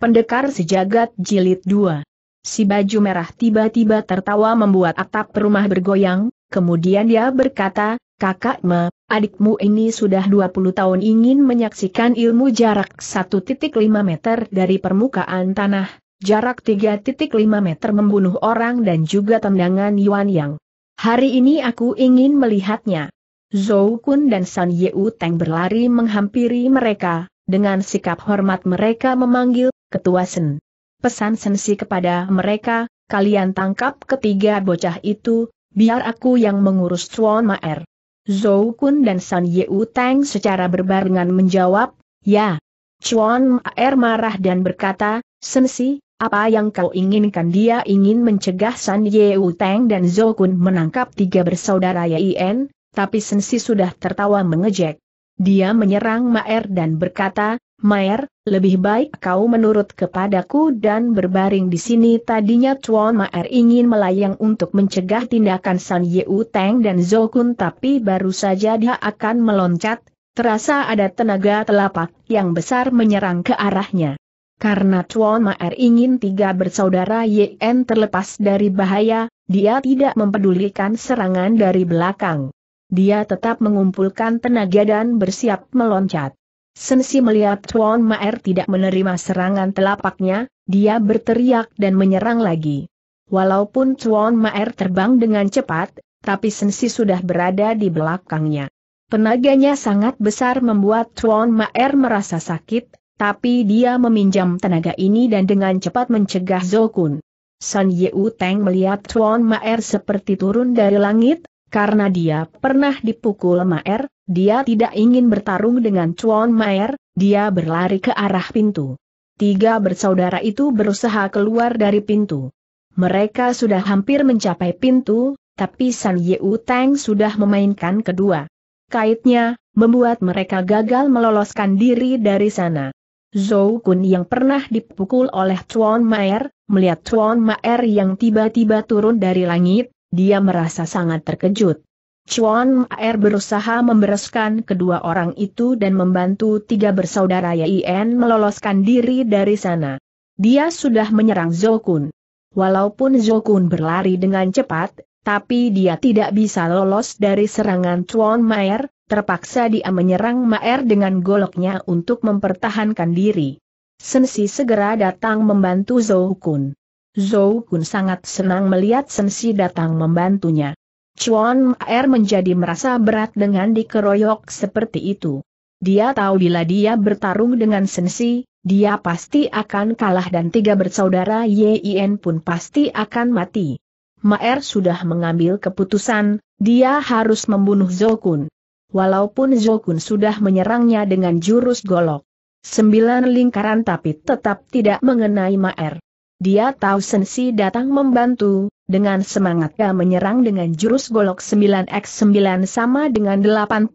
Pendekar Sejagat Jilid 2 Si baju merah tiba-tiba tertawa membuat atap rumah bergoyang, kemudian dia berkata, Kakak me, adikmu ini sudah 20 tahun ingin menyaksikan ilmu jarak 1.5 meter dari permukaan tanah, jarak 3.5 meter membunuh orang dan juga tendangan Yuan Yang. Hari ini aku ingin melihatnya. Zhou Kun dan San Yeu Teng berlari menghampiri mereka, dengan sikap hormat mereka memanggil, Ketua Sen. Pesan sensi kepada mereka, kalian tangkap ketiga bocah itu, biar aku yang mengurus Chuan Maer. Zhou Kun dan San Yeu Tang secara berbarengan menjawab, ya. Chuan Maer marah dan berkata, Sensi, apa yang kau inginkan dia ingin mencegah San Yeu Tang dan Zhou Kun menangkap tiga bersaudara Yen, tapi Sensi sudah tertawa mengejek. Dia menyerang Maer dan berkata, Maer, lebih baik kau menurut kepadaku dan berbaring di sini tadinya Chuan Maer ingin melayang untuk mencegah tindakan San Yeu Teng dan Zokun tapi baru saja dia akan meloncat, terasa ada tenaga telapak yang besar menyerang ke arahnya. Karena Chuan Maer ingin tiga bersaudara Yen terlepas dari bahaya, dia tidak mempedulikan serangan dari belakang dia tetap mengumpulkan tenaga dan bersiap meloncat. Sensi melihat Chuan Maer tidak menerima serangan telapaknya, dia berteriak dan menyerang lagi. Walaupun Chuan Maer terbang dengan cepat, tapi Sensi sudah berada di belakangnya. Tenaganya sangat besar membuat Chuan Maer merasa sakit, tapi dia meminjam tenaga ini dan dengan cepat mencegah Zokun. San Yeu Teng melihat Chuan Maer seperti turun dari langit, karena dia pernah dipukul Maer, dia tidak ingin bertarung dengan Chuan Maer, dia berlari ke arah pintu. Tiga bersaudara itu berusaha keluar dari pintu. Mereka sudah hampir mencapai pintu, tapi San Yu Tang sudah memainkan kedua. Kaitnya, membuat mereka gagal meloloskan diri dari sana. Zhou Kun yang pernah dipukul oleh Chuan Maer, melihat Chuan Maer yang tiba-tiba turun dari langit, dia merasa sangat terkejut. Chuan Maer berusaha membereskan kedua orang itu dan membantu tiga bersaudara Yien meloloskan diri dari sana. Dia sudah menyerang Zoukun. Walaupun Zoukun berlari dengan cepat, tapi dia tidak bisa lolos dari serangan Chuan Maer, terpaksa dia menyerang Maer dengan goloknya untuk mempertahankan diri. Sensi segera datang membantu Zoukun. Zhou Kun sangat senang melihat Sensi datang membantunya. Chuan Er menjadi merasa berat dengan dikeroyok seperti itu. Dia tahu bila dia bertarung dengan Sensi, dia pasti akan kalah dan tiga bersaudara Yin pun pasti akan mati. Maer sudah mengambil keputusan, dia harus membunuh Zokun. Walaupun Zokun sudah menyerangnya dengan jurus golok. Sembilan lingkaran tapi tetap tidak mengenai Maer. Dia tahu Sensi datang membantu, dengan semangatnya menyerang dengan jurus golok 9x9 sama dengan 81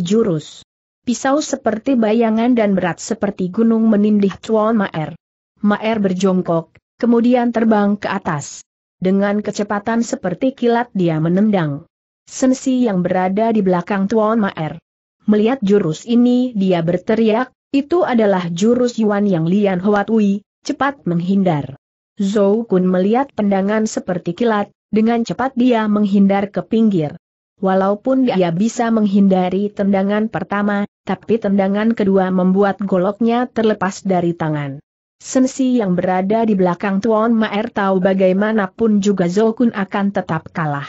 jurus. Pisau seperti bayangan dan berat seperti gunung menindih Chuan Maer. Maer berjongkok, kemudian terbang ke atas. Dengan kecepatan seperti kilat dia menendang. Sensi yang berada di belakang Tuan Maer. Melihat jurus ini dia berteriak, itu adalah jurus Yuan yang Lian Huatui, cepat menghindar. Zhou Kun melihat tendangan seperti kilat, dengan cepat dia menghindar ke pinggir. Walaupun dia bisa menghindari tendangan pertama, tapi tendangan kedua membuat goloknya terlepas dari tangan. Sensi yang berada di belakang Tuan Maer tahu bagaimanapun juga Zhou Kun akan tetap kalah.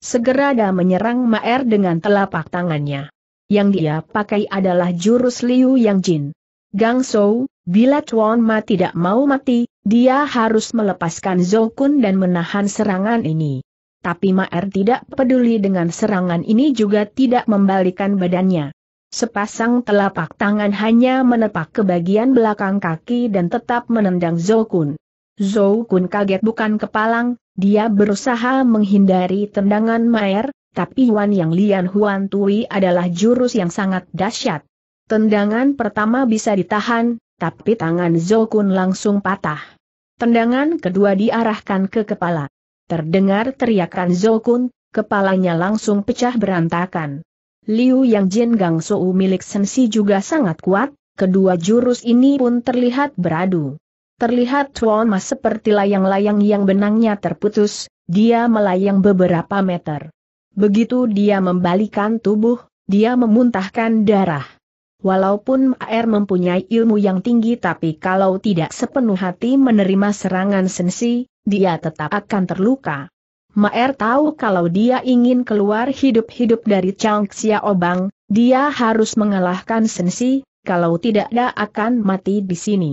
Segera dia menyerang Maer dengan telapak tangannya. Yang dia pakai adalah jurus Liu Yang Jin. Gang Shou, Bila Chuan Ma tidak mau mati, dia harus melepaskan Zhou Kun dan menahan serangan ini. Tapi Ma Er tidak peduli dengan serangan ini juga tidak membalikan badannya. Sepasang telapak tangan hanya menepak ke bagian belakang kaki dan tetap menendang Zhou Kun. Zhou Kun kaget bukan kepalang, dia berusaha menghindari tendangan Ma Er, tapi Yuan Yang Lian Huan Tui adalah jurus yang sangat dahsyat. Tendangan pertama bisa ditahan, tapi tangan Zokun langsung patah. Tendangan kedua diarahkan ke kepala. Terdengar teriakan Zokun, kepalanya langsung pecah berantakan. Liu Yang Jin Gang Sou milik Sensi juga sangat kuat, kedua jurus ini pun terlihat beradu. Terlihat Tuan Mas seperti layang-layang yang benangnya terputus, dia melayang beberapa meter. Begitu dia membalikan tubuh, dia memuntahkan darah. Walaupun Air mempunyai ilmu yang tinggi tapi kalau tidak sepenuh hati menerima serangan sensi, dia tetap akan terluka. Maer tahu kalau dia ingin keluar hidup-hidup dari Chang Xiaobang, dia harus mengalahkan Sensi, kalau tidak dia akan mati di sini.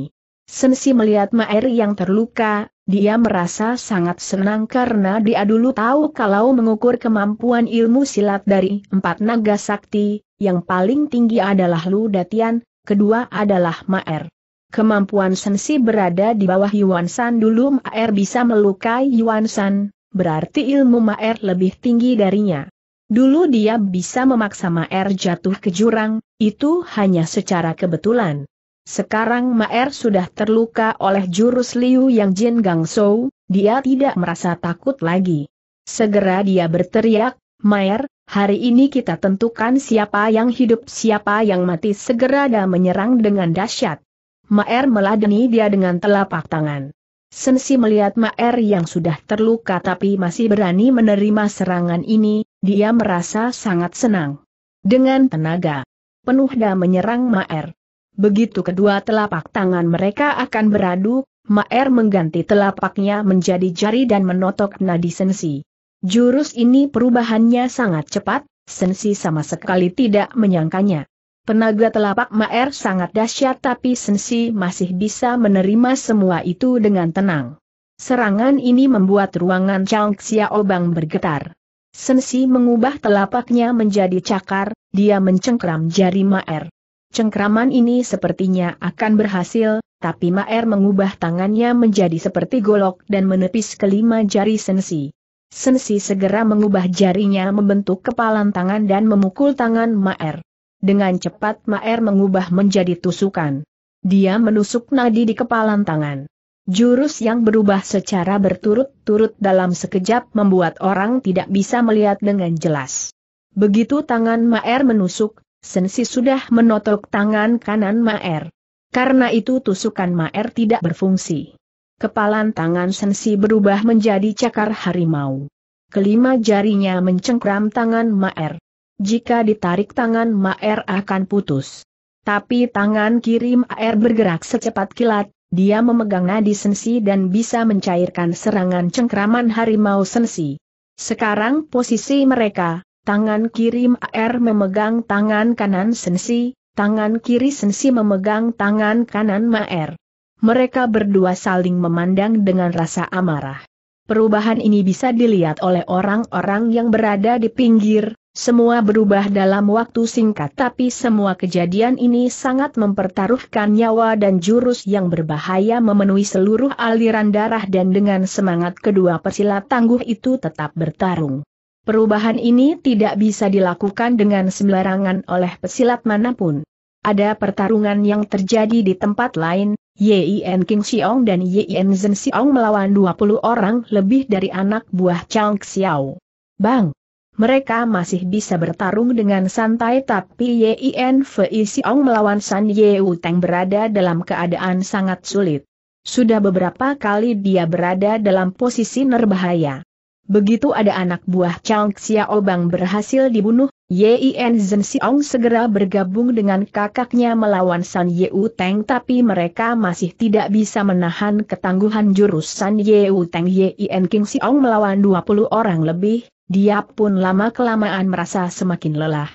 Sensi melihat Maer yang terluka, dia merasa sangat senang karena dia dulu tahu kalau mengukur kemampuan ilmu silat dari empat naga sakti, yang paling tinggi adalah Lu Datian, kedua adalah Maer. Kemampuan Sensi berada di bawah Yuan San dulu Maer bisa melukai Yuan San, berarti ilmu Maer lebih tinggi darinya. Dulu dia bisa memaksa Maer jatuh ke jurang, itu hanya secara kebetulan. Sekarang Maer sudah terluka oleh jurus Liu Yang Jin Gang Sou, dia tidak merasa takut lagi. Segera dia berteriak, Maer, Hari ini kita tentukan siapa yang hidup siapa yang mati segera dan menyerang dengan dahsyat. Maer meladeni dia dengan telapak tangan. Sensi melihat Maer yang sudah terluka tapi masih berani menerima serangan ini, dia merasa sangat senang. Dengan tenaga penuh dan menyerang Maer. Begitu kedua telapak tangan mereka akan beradu, Maer mengganti telapaknya menjadi jari dan menotok nadi sensi. Jurus ini perubahannya sangat cepat, Sensi sama sekali tidak menyangkanya. Penaga telapak Maer sangat dahsyat tapi Sensi masih bisa menerima semua itu dengan tenang. Serangan ini membuat ruangan Chang Xiaobang bergetar. Sensi mengubah telapaknya menjadi cakar, dia mencengkram jari Maer. Cengkraman ini sepertinya akan berhasil, tapi Maer mengubah tangannya menjadi seperti golok dan menepis kelima jari Sensi. Sensi segera mengubah jarinya membentuk kepalan tangan dan memukul tangan Maer. Dengan cepat Maer mengubah menjadi tusukan. Dia menusuk nadi di kepalan tangan. Jurus yang berubah secara berturut-turut dalam sekejap membuat orang tidak bisa melihat dengan jelas. Begitu tangan Maer menusuk, Sensi sudah menotok tangan kanan Maer. Karena itu tusukan Maer tidak berfungsi kepalan tangan Sensi berubah menjadi cakar harimau. Kelima jarinya mencengkram tangan Maer. Jika ditarik tangan Maer akan putus. Tapi tangan kiri Maer bergerak secepat kilat, dia memegang nadi Sensi dan bisa mencairkan serangan cengkraman harimau Sensi. Sekarang posisi mereka, tangan kiri Maer memegang tangan kanan Sensi, tangan kiri Sensi memegang tangan kanan Maer mereka berdua saling memandang dengan rasa amarah. Perubahan ini bisa dilihat oleh orang-orang yang berada di pinggir, semua berubah dalam waktu singkat tapi semua kejadian ini sangat mempertaruhkan nyawa dan jurus yang berbahaya memenuhi seluruh aliran darah dan dengan semangat kedua persilat tangguh itu tetap bertarung. Perubahan ini tidak bisa dilakukan dengan sembarangan oleh pesilat manapun ada pertarungan yang terjadi di tempat lain, Yin King Xiong dan Yin Zhen Xiong melawan 20 orang lebih dari anak buah Chang Xiao. Bang! Mereka masih bisa bertarung dengan santai tapi Yin Fei Xiong melawan San Ye Teng berada dalam keadaan sangat sulit. Sudah beberapa kali dia berada dalam posisi nerbahaya. Begitu ada anak buah Chang Xiaobang berhasil dibunuh, Yin Zhen Xiong segera bergabung dengan kakaknya melawan San Yeu Teng tapi mereka masih tidak bisa menahan ketangguhan jurus San Yu Teng Yin King Xiong melawan 20 orang lebih, dia pun lama-kelamaan merasa semakin lelah.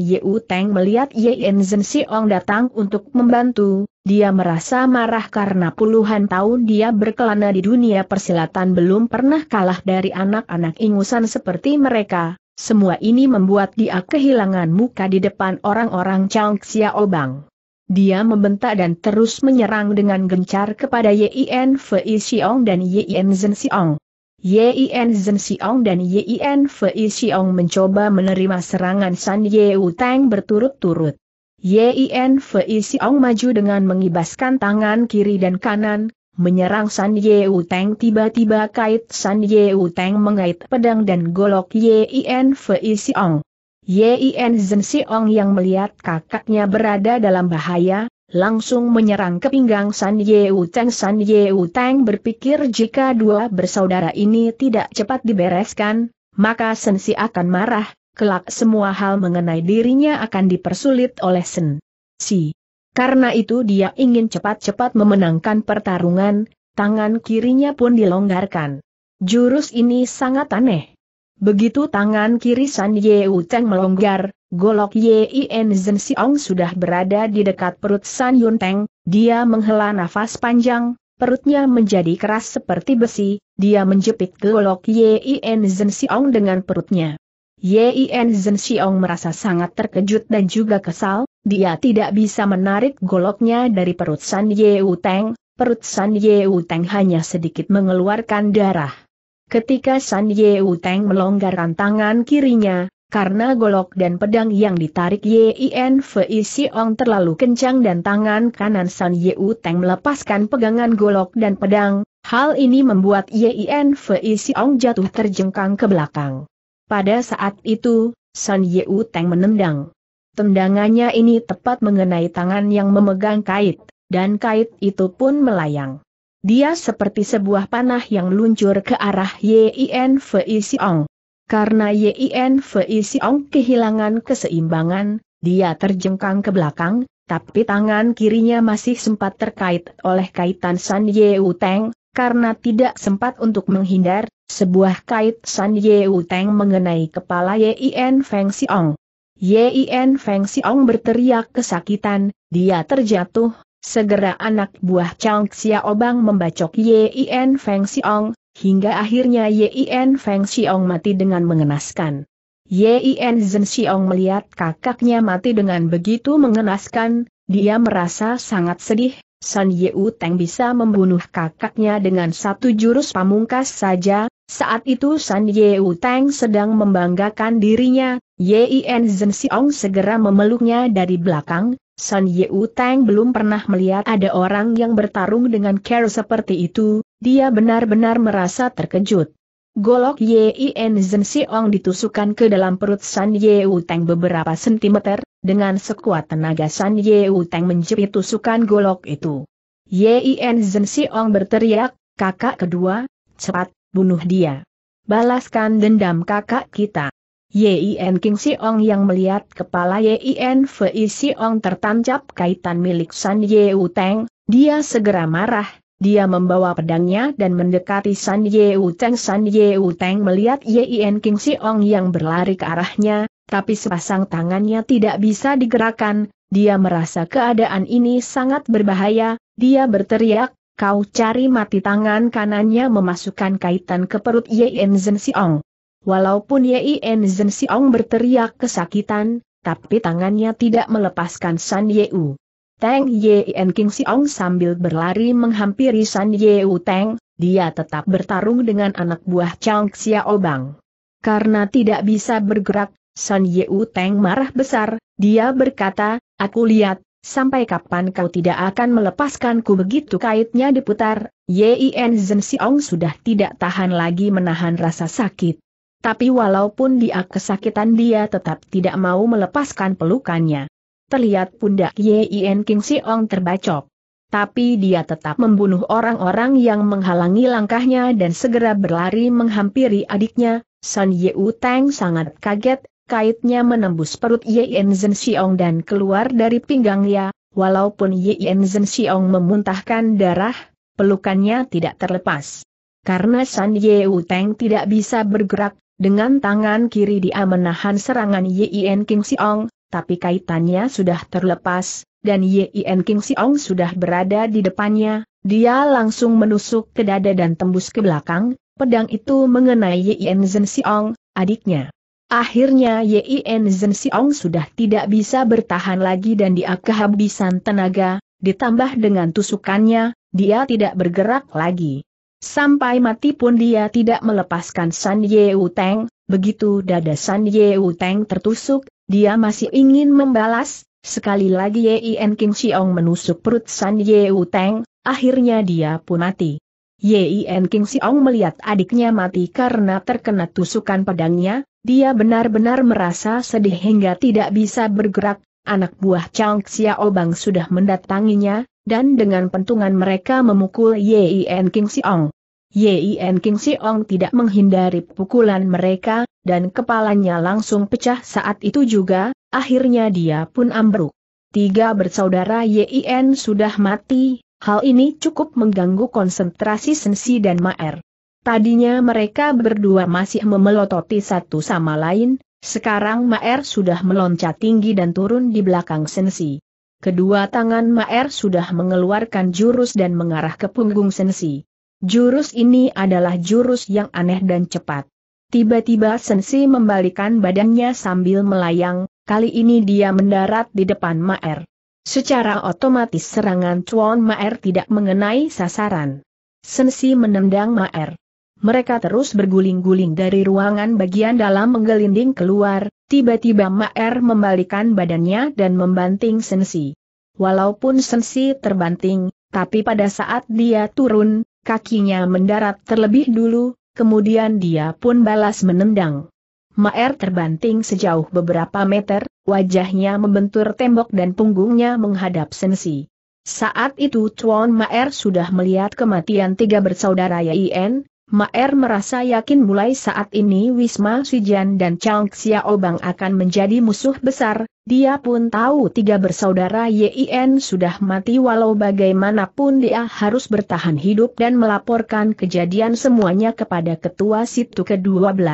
Ye Yu Teng melihat Yen Zhen Xiong datang untuk membantu, dia merasa marah karena puluhan tahun dia berkelana di dunia persilatan belum pernah kalah dari anak-anak ingusan seperti mereka. Semua ini membuat dia kehilangan muka di depan orang-orang Chang Xiaobang. Dia membentak dan terus menyerang dengan gencar kepada Yen Fei Xiong dan Yen Zhen Xiong. Yin Zhen Xiong dan Yin Fei Xiong mencoba menerima serangan San Ye Tang berturut-turut. Yin Fei Xiong maju dengan mengibaskan tangan kiri dan kanan, menyerang San Ye Tang tiba-tiba kait San Ye Tang mengait pedang dan golok Yin Fei Xiong. Yin Zhen Xiong yang melihat kakaknya berada dalam bahaya, langsung menyerang ke pinggang San Yeu Teng. San Yeu Teng berpikir jika dua bersaudara ini tidak cepat dibereskan, maka Sensi akan marah, kelak semua hal mengenai dirinya akan dipersulit oleh Sen. Si. Karena itu dia ingin cepat-cepat memenangkan pertarungan, tangan kirinya pun dilonggarkan. Jurus ini sangat aneh. Begitu tangan kiri San Yeu Teng melonggar, Golok Yin Zhen Xiong sudah berada di dekat perut San Yun Teng, dia menghela nafas panjang, perutnya menjadi keras seperti besi, dia menjepit golok Yin Zhen Xiong dengan perutnya. Yin Zhen Xiong merasa sangat terkejut dan juga kesal, dia tidak bisa menarik goloknya dari perut San Yeu Teng, perut San Yeu Teng hanya sedikit mengeluarkan darah. Ketika San Yeu Teng melonggarkan tangan kirinya, karena golok dan pedang yang ditarik Yin Fei Siong terlalu kencang dan tangan kanan San Yu Teng melepaskan pegangan golok dan pedang, hal ini membuat Yin Fei Siong jatuh terjengkang ke belakang. Pada saat itu, San Yu Teng menendang. Tendangannya ini tepat mengenai tangan yang memegang kait, dan kait itu pun melayang. Dia seperti sebuah panah yang luncur ke arah Yin Fei Siong. Karena Yin Fei Siong kehilangan keseimbangan, dia terjengkang ke belakang, tapi tangan kirinya masih sempat terkait oleh kaitan San Yeu Teng, karena tidak sempat untuk menghindar, sebuah kait San Yeu Teng mengenai kepala Yin Feng Siong. Yin Feng Siong berteriak kesakitan, dia terjatuh, segera anak buah Chang Xiaobang membacok Yin Feng Siong, hingga akhirnya Yin Feng Xiong mati dengan mengenaskan. Yin Zhen Xiong melihat kakaknya mati dengan begitu mengenaskan, dia merasa sangat sedih, San Yeu Teng bisa membunuh kakaknya dengan satu jurus pamungkas saja, saat itu San Yeu Teng sedang membanggakan dirinya, Yin Zhen Xiong segera memeluknya dari belakang, San Yeu Teng belum pernah melihat ada orang yang bertarung dengan care seperti itu, dia benar-benar merasa terkejut. Golok Yin Zhen Xiong ditusukkan ke dalam perut San Ye Uteng beberapa sentimeter, dengan sekuat tenaga San Ye Uteng menjepit tusukan golok itu. Yin Zhen Xiong berteriak, kakak kedua, cepat, bunuh dia. Balaskan dendam kakak kita. Yin King Xiong yang melihat kepala Yin Fei Xiong tertancap kaitan milik San Ye Uteng, dia segera marah, dia membawa pedangnya dan mendekati San Yeu Teng. San Yeu Teng melihat Yin King Siong yang berlari ke arahnya, tapi sepasang tangannya tidak bisa digerakkan, dia merasa keadaan ini sangat berbahaya, dia berteriak, kau cari mati tangan kanannya memasukkan kaitan ke perut Yin Zhen Siong. Walaupun Yin Zhen Siong berteriak kesakitan, tapi tangannya tidak melepaskan San U. Teng Yen King Siong sambil berlari menghampiri San U Teng, dia tetap bertarung dengan anak buah Chang Xiao Bang. Karena tidak bisa bergerak, San U Teng marah besar, dia berkata, aku lihat, sampai kapan kau tidak akan melepaskanku begitu kaitnya diputar, Yien Si Siong sudah tidak tahan lagi menahan rasa sakit. Tapi walaupun dia kesakitan dia tetap tidak mau melepaskan pelukannya terlihat pundak Yen King Siong terbacok. Tapi dia tetap membunuh orang-orang yang menghalangi langkahnya dan segera berlari menghampiri adiknya, Sun Yu Tang sangat kaget, kaitnya menembus perut Yin Zhen Siong dan keluar dari pinggangnya, walaupun Yin Zhen Siong memuntahkan darah, pelukannya tidak terlepas. Karena Sun Yu Tang tidak bisa bergerak, dengan tangan kiri dia menahan serangan Yen King Siong, tapi kaitannya sudah terlepas, dan Yin King Siong sudah berada di depannya, dia langsung menusuk ke dada dan tembus ke belakang, pedang itu mengenai Yin Zhen Siong, adiknya. Akhirnya Yin Zhen Siong sudah tidak bisa bertahan lagi dan dia kehabisan tenaga, ditambah dengan tusukannya, dia tidak bergerak lagi. Sampai mati pun dia tidak melepaskan San Yeu Uteng. begitu dada San Yeu Uteng tertusuk, dia masih ingin membalas, sekali lagi Yin King Xiong menusuk perut San Ye Teng, akhirnya dia pun mati. Yin King Xiong melihat adiknya mati karena terkena tusukan pedangnya, dia benar-benar merasa sedih hingga tidak bisa bergerak, anak buah Chang Xiaobang sudah mendatanginya, dan dengan pentungan mereka memukul Yin King Xiong. Yin King Xiong tidak menghindari pukulan mereka, dan kepalanya langsung pecah saat itu juga, akhirnya dia pun ambruk. Tiga bersaudara YIN sudah mati, hal ini cukup mengganggu konsentrasi Sensi dan Maer. Tadinya mereka berdua masih memelototi satu sama lain, sekarang Maer sudah meloncat tinggi dan turun di belakang Sensi. Kedua tangan Maer sudah mengeluarkan jurus dan mengarah ke punggung Sensi. Jurus ini adalah jurus yang aneh dan cepat. Tiba-tiba Sensi membalikan badannya sambil melayang, kali ini dia mendarat di depan Maer. Secara otomatis serangan Chuan Maer tidak mengenai sasaran. Sensi menendang Maer. Mereka terus berguling-guling dari ruangan bagian dalam menggelinding keluar, tiba-tiba Maer membalikan badannya dan membanting Sensi. Walaupun Sensi terbanting, tapi pada saat dia turun, kakinya mendarat terlebih dulu, kemudian dia pun balas menendang. Maer terbanting sejauh beberapa meter, wajahnya membentur tembok dan punggungnya menghadap sensi. Saat itu Chuan Maer sudah melihat kematian tiga bersaudara Yien, Maer merasa yakin mulai saat ini Wisma Sijian dan Chang Xiaobang akan menjadi musuh besar, dia pun tahu tiga bersaudara Yin sudah mati walau bagaimanapun dia harus bertahan hidup dan melaporkan kejadian semuanya kepada ketua Situ ke-12.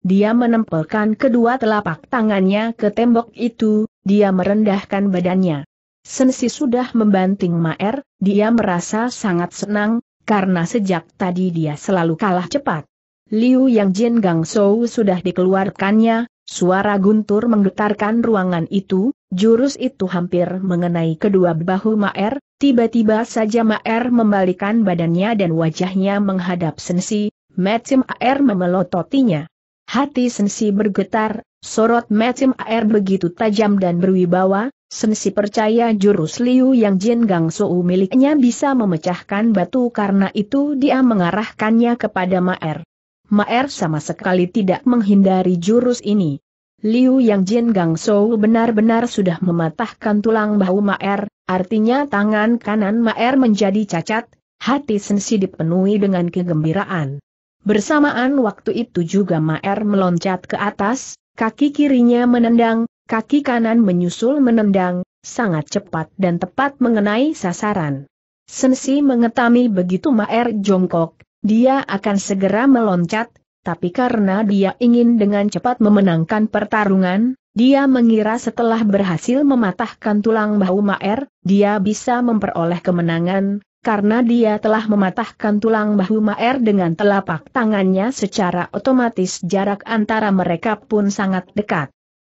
Dia menempelkan kedua telapak tangannya ke tembok itu, dia merendahkan badannya. Sensi sudah membanting Maer, dia merasa sangat senang, karena sejak tadi dia selalu kalah cepat. Liu Yang Jin Gang Shou sudah dikeluarkannya, suara guntur menggetarkan ruangan itu, jurus itu hampir mengenai kedua bahu Maer, tiba-tiba saja Maer membalikan badannya dan wajahnya menghadap Sensi, Metsim Er memelototinya. Hati Sensi bergetar, sorot Metsim Er begitu tajam dan berwibawa, Sensi percaya jurus Liu yang Jin Gang Su miliknya bisa memecahkan batu karena itu dia mengarahkannya kepada Maer. Maer sama sekali tidak menghindari jurus ini. Liu Yang Jin Gang benar-benar sudah mematahkan tulang bahu Maer, artinya tangan kanan Maer menjadi cacat, hati Sensi dipenuhi dengan kegembiraan. Bersamaan waktu itu juga Maer meloncat ke atas, kaki kirinya menendang, Kaki kanan menyusul menendang, sangat cepat dan tepat mengenai sasaran. Sensi mengetami begitu Maer jongkok, dia akan segera meloncat, tapi karena dia ingin dengan cepat memenangkan pertarungan, dia mengira setelah berhasil mematahkan tulang bahu Maer, dia bisa memperoleh kemenangan, karena dia telah mematahkan tulang bahu Maer dengan telapak tangannya secara otomatis jarak antara mereka pun sangat dekat.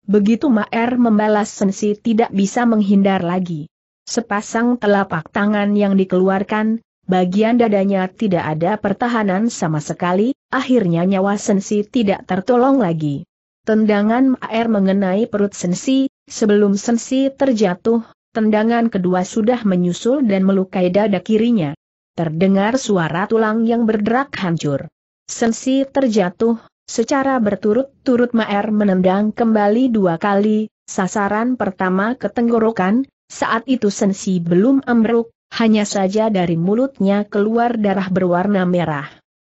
Begitu Maer membalas Sensi tidak bisa menghindar lagi. Sepasang telapak tangan yang dikeluarkan, bagian dadanya tidak ada pertahanan sama sekali, akhirnya nyawa Sensi tidak tertolong lagi. Tendangan Maer mengenai perut Sensi, sebelum Sensi terjatuh, tendangan kedua sudah menyusul dan melukai dada kirinya. Terdengar suara tulang yang berderak hancur. Sensi terjatuh, Secara berturut-turut Maer menendang kembali dua kali, sasaran pertama ke tenggorokan, saat itu sensi belum ambruk, hanya saja dari mulutnya keluar darah berwarna merah.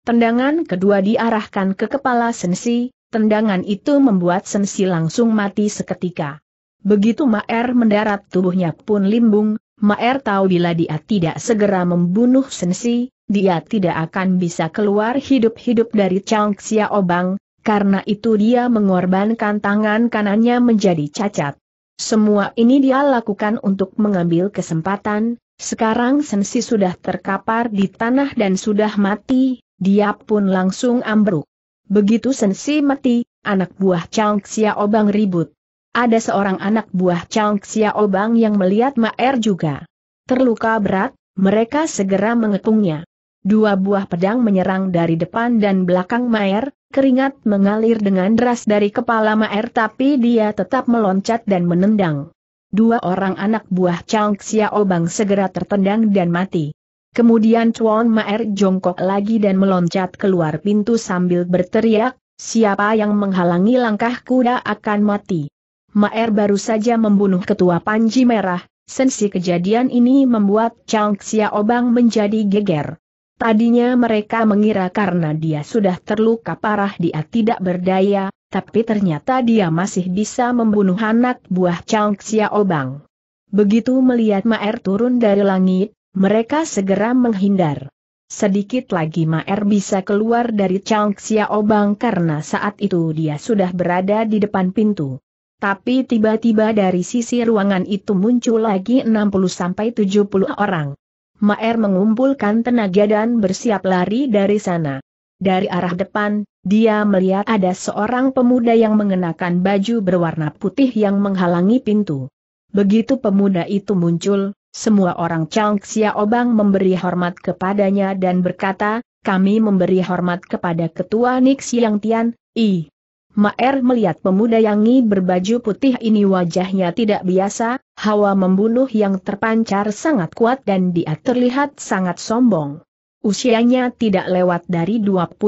Tendangan kedua diarahkan ke kepala sensi, tendangan itu membuat sensi langsung mati seketika. Begitu Maer mendarat tubuhnya pun limbung, Maer tahu bila dia tidak segera membunuh sensi, dia tidak akan bisa keluar hidup-hidup dari Chang Xiaobang, karena itu dia mengorbankan tangan kanannya menjadi cacat. Semua ini dia lakukan untuk mengambil kesempatan, sekarang Sensi sudah terkapar di tanah dan sudah mati, dia pun langsung ambruk. Begitu Sensi mati, anak buah Chang Xiaobang ribut. Ada seorang anak buah Chang Xiaobang yang melihat Maer juga. Terluka berat, mereka segera mengepungnya. Dua buah pedang menyerang dari depan dan belakang Maer, keringat mengalir dengan deras dari kepala Maer tapi dia tetap meloncat dan menendang. Dua orang anak buah Chang Xiaobang segera tertendang dan mati. Kemudian Chuan Maer jongkok lagi dan meloncat keluar pintu sambil berteriak, siapa yang menghalangi langkah kuda akan mati. Maer baru saja membunuh ketua Panji Merah, sensi kejadian ini membuat Chang Xiaobang menjadi geger. Tadinya mereka mengira karena dia sudah terluka parah dia tidak berdaya, tapi ternyata dia masih bisa membunuh anak buah Chang Xiaobang. Begitu melihat Maer turun dari langit, mereka segera menghindar. Sedikit lagi Maer bisa keluar dari Chang Xiaobang karena saat itu dia sudah berada di depan pintu. Tapi tiba-tiba dari sisi ruangan itu muncul lagi 60-70 orang. Maer mengumpulkan tenaga dan bersiap lari dari sana. Dari arah depan, dia melihat ada seorang pemuda yang mengenakan baju berwarna putih yang menghalangi pintu. Begitu pemuda itu muncul, semua orang Chang Xiaobang memberi hormat kepadanya dan berkata, kami memberi hormat kepada ketua Nixiang Tian, I. Maer melihat pemuda yang berbaju putih ini wajahnya tidak biasa, hawa membunuh yang terpancar sangat kuat dan dia terlihat sangat sombong. Usianya tidak lewat dari 25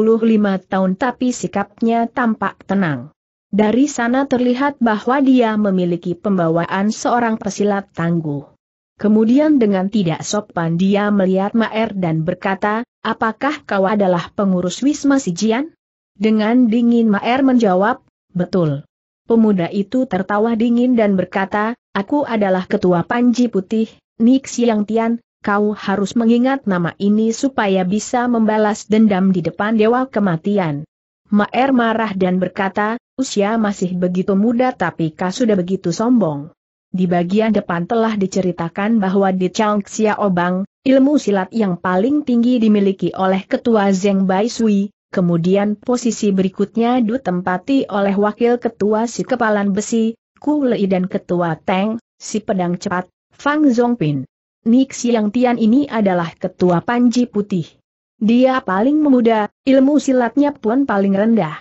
tahun tapi sikapnya tampak tenang. Dari sana terlihat bahwa dia memiliki pembawaan seorang pesilat tangguh. Kemudian dengan tidak sopan dia melihat Maer dan berkata, apakah kau adalah pengurus Wisma Sijian? Dengan dingin Maer menjawab, betul. Pemuda itu tertawa dingin dan berkata, aku adalah ketua Panji Putih, Nik Siang Tian, kau harus mengingat nama ini supaya bisa membalas dendam di depan Dewa Kematian. Maer marah dan berkata, usia masih begitu muda tapi kau sudah begitu sombong. Di bagian depan telah diceritakan bahwa di Changxia Xiaobang, ilmu silat yang paling tinggi dimiliki oleh ketua Zeng Bai Sui, kemudian posisi berikutnya ditempati oleh Wakil Ketua si Kepalan Besi, Ku Lei dan Ketua Teng, si Pedang Cepat, Fang Zongpin. Nik Siang Tian ini adalah Ketua Panji Putih. Dia paling muda, ilmu silatnya pun paling rendah.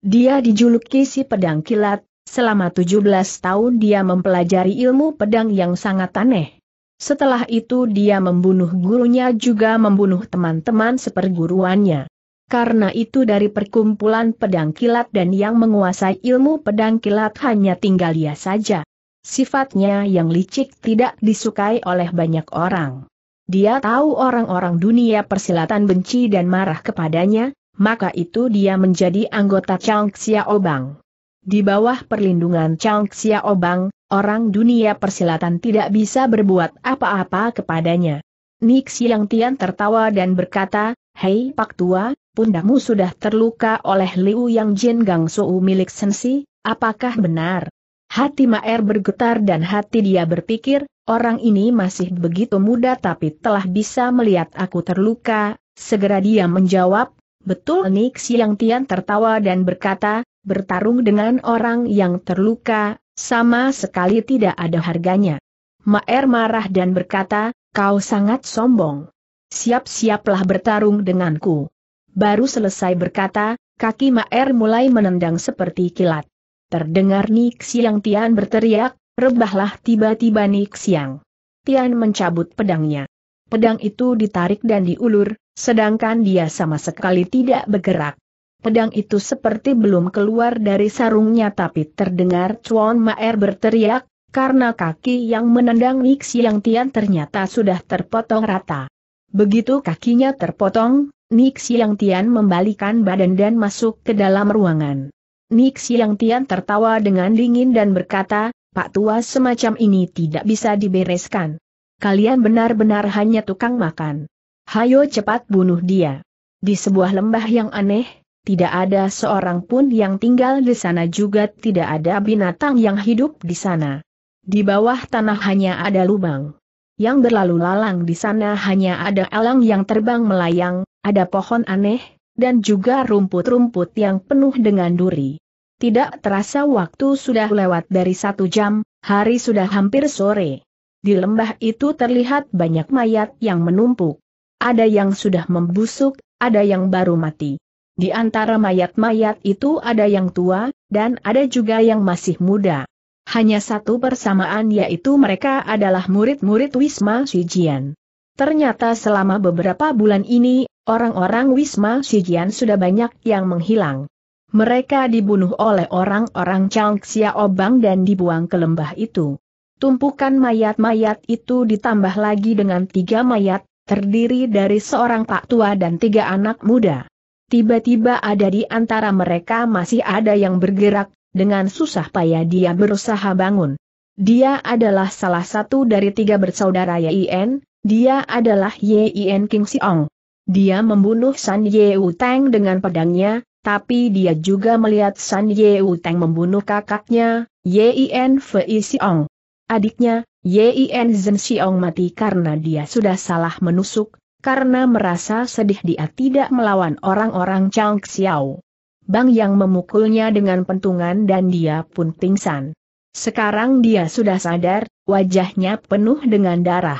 Dia dijuluki si Pedang Kilat, selama 17 tahun dia mempelajari ilmu pedang yang sangat aneh. Setelah itu dia membunuh gurunya juga membunuh teman-teman seperguruannya. Karena itu dari perkumpulan pedang kilat dan yang menguasai ilmu pedang kilat hanya tinggal ia saja. Sifatnya yang licik tidak disukai oleh banyak orang. Dia tahu orang-orang dunia persilatan benci dan marah kepadanya, maka itu dia menjadi anggota Chang Xiaobang. Di bawah perlindungan Chang Xiaobang, orang dunia persilatan tidak bisa berbuat apa-apa kepadanya. Nixi Yang Tian tertawa dan berkata, Hei Pak Tua, pundamu sudah terluka oleh Liu Yang Jin Gang Su milik Sensi, apakah benar? Hati Maer bergetar dan hati dia berpikir, orang ini masih begitu muda tapi telah bisa melihat aku terluka, segera dia menjawab, betul Nik Siang Tian tertawa dan berkata, bertarung dengan orang yang terluka, sama sekali tidak ada harganya. Maer marah dan berkata, kau sangat sombong siap-siaplah bertarung denganku. Baru selesai berkata, kaki Maer mulai menendang seperti kilat. Terdengar Nik Siang Tian berteriak, rebahlah tiba-tiba Nik Siang. Tian mencabut pedangnya. Pedang itu ditarik dan diulur, sedangkan dia sama sekali tidak bergerak. Pedang itu seperti belum keluar dari sarungnya tapi terdengar Chuan Maer berteriak, karena kaki yang menendang Nix Tian ternyata sudah terpotong rata. Begitu kakinya terpotong, Nik Siang Tian membalikan badan dan masuk ke dalam ruangan. Nik Siang Tian tertawa dengan dingin dan berkata, Pak Tua semacam ini tidak bisa dibereskan. Kalian benar-benar hanya tukang makan. Hayo cepat bunuh dia. Di sebuah lembah yang aneh, tidak ada seorang pun yang tinggal di sana juga tidak ada binatang yang hidup di sana. Di bawah tanah hanya ada lubang yang berlalu lalang di sana hanya ada elang yang terbang melayang, ada pohon aneh, dan juga rumput-rumput yang penuh dengan duri. Tidak terasa waktu sudah lewat dari satu jam, hari sudah hampir sore. Di lembah itu terlihat banyak mayat yang menumpuk. Ada yang sudah membusuk, ada yang baru mati. Di antara mayat-mayat itu ada yang tua, dan ada juga yang masih muda. Hanya satu persamaan yaitu mereka adalah murid-murid Wisma Sijian. Ternyata selama beberapa bulan ini, orang-orang Wisma Sijian sudah banyak yang menghilang. Mereka dibunuh oleh orang-orang Chang Xiaobang dan dibuang ke lembah itu. Tumpukan mayat-mayat itu ditambah lagi dengan tiga mayat, terdiri dari seorang pak tua dan tiga anak muda. Tiba-tiba ada di antara mereka masih ada yang bergerak, dengan susah payah dia berusaha bangun. Dia adalah salah satu dari tiga bersaudara YIN, dia adalah YIN King Siong. Dia membunuh San U Tang dengan pedangnya, tapi dia juga melihat San U Tang membunuh kakaknya, YIN Fei Siong. Adiknya, YIN Zhen Siong mati karena dia sudah salah menusuk, karena merasa sedih dia tidak melawan orang-orang Chang Xiao. Bang yang memukulnya dengan pentungan dan dia pun pingsan. Sekarang dia sudah sadar, wajahnya penuh dengan darah.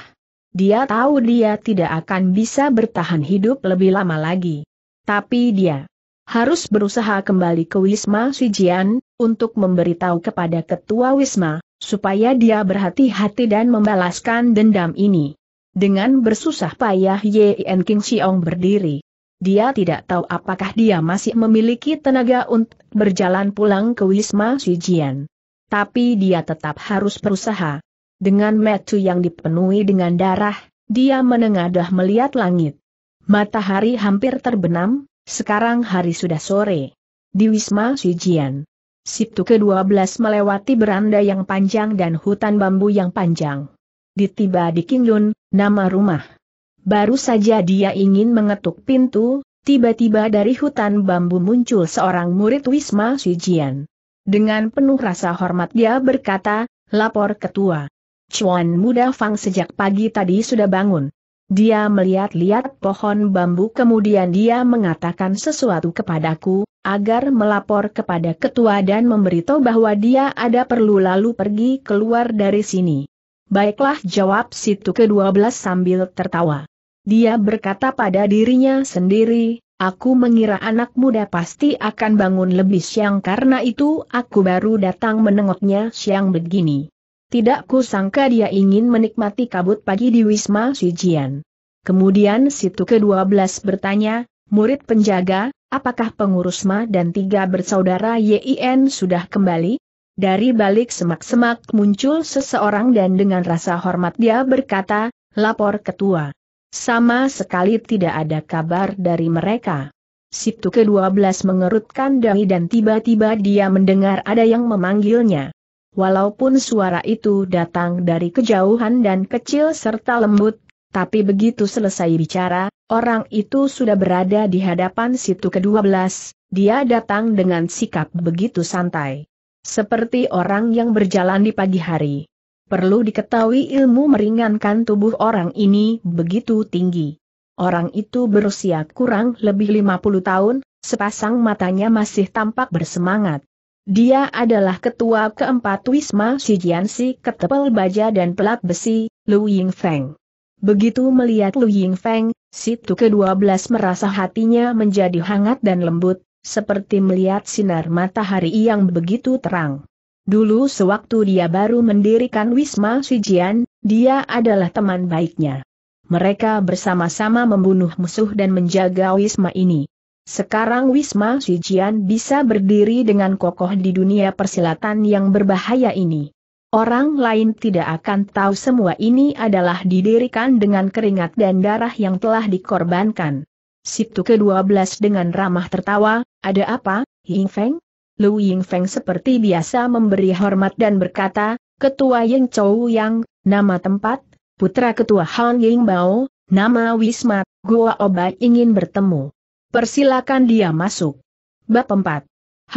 Dia tahu dia tidak akan bisa bertahan hidup lebih lama lagi. Tapi dia harus berusaha kembali ke Wisma Sijian, untuk memberitahu kepada Ketua Wisma, supaya dia berhati-hati dan membalaskan dendam ini. Dengan bersusah payah Yen King Xiong berdiri. Dia tidak tahu apakah dia masih memiliki tenaga untuk berjalan pulang ke Wisma Sijian, Tapi dia tetap harus berusaha. Dengan metu yang dipenuhi dengan darah, dia menengadah melihat langit. Matahari hampir terbenam, sekarang hari sudah sore. Di Wisma Sijian. Situ ke-12 melewati beranda yang panjang dan hutan bambu yang panjang. Ditiba di Kingyun, nama rumah. Baru saja dia ingin mengetuk pintu, tiba-tiba dari hutan bambu muncul seorang murid Wisma Sijian. Dengan penuh rasa hormat dia berkata, lapor ketua. Cuan muda Fang sejak pagi tadi sudah bangun. Dia melihat-lihat pohon bambu kemudian dia mengatakan sesuatu kepadaku, agar melapor kepada ketua dan memberitahu bahwa dia ada perlu lalu pergi keluar dari sini. Baiklah jawab situ ke-12 sambil tertawa. Dia berkata pada dirinya sendiri, Aku mengira anak muda pasti akan bangun lebih siang karena itu aku baru datang menengoknya siang begini. Tidak kusangka dia ingin menikmati kabut pagi di Wisma Sijian. Kemudian situ ke-12 bertanya, murid penjaga, apakah pengurus Ma dan tiga bersaudara YIN sudah kembali? Dari balik semak-semak muncul seseorang dan dengan rasa hormat dia berkata, lapor ketua. Sama sekali tidak ada kabar dari mereka. Situ ke-12 mengerutkan dahi dan tiba-tiba dia mendengar ada yang memanggilnya. Walaupun suara itu datang dari kejauhan dan kecil serta lembut, tapi begitu selesai bicara, orang itu sudah berada di hadapan situ ke-12, dia datang dengan sikap begitu santai. Seperti orang yang berjalan di pagi hari. Perlu diketahui ilmu meringankan tubuh orang ini begitu tinggi. Orang itu berusia kurang lebih 50 tahun, sepasang matanya masih tampak bersemangat. Dia adalah ketua keempat Wisma Sijiansi Ketepel Baja dan Pelat Besi, Lu Feng. Begitu melihat Lu Feng, situ ke-12 merasa hatinya menjadi hangat dan lembut, seperti melihat sinar matahari yang begitu terang. Dulu sewaktu dia baru mendirikan Wisma Sijian, dia adalah teman baiknya. Mereka bersama-sama membunuh musuh dan menjaga Wisma ini. Sekarang Wisma Sijian bisa berdiri dengan kokoh di dunia persilatan yang berbahaya ini. Orang lain tidak akan tahu semua ini adalah didirikan dengan keringat dan darah yang telah dikorbankan. Situ ke-12 dengan ramah tertawa, ada apa, Ying Feng? Lu Feng seperti biasa memberi hormat dan berkata, Ketua Yang Chou Yang, nama tempat, putra ketua Han Ying Bao, nama wisma. Gua Obai ingin bertemu. Persilakan dia masuk. Bab 4.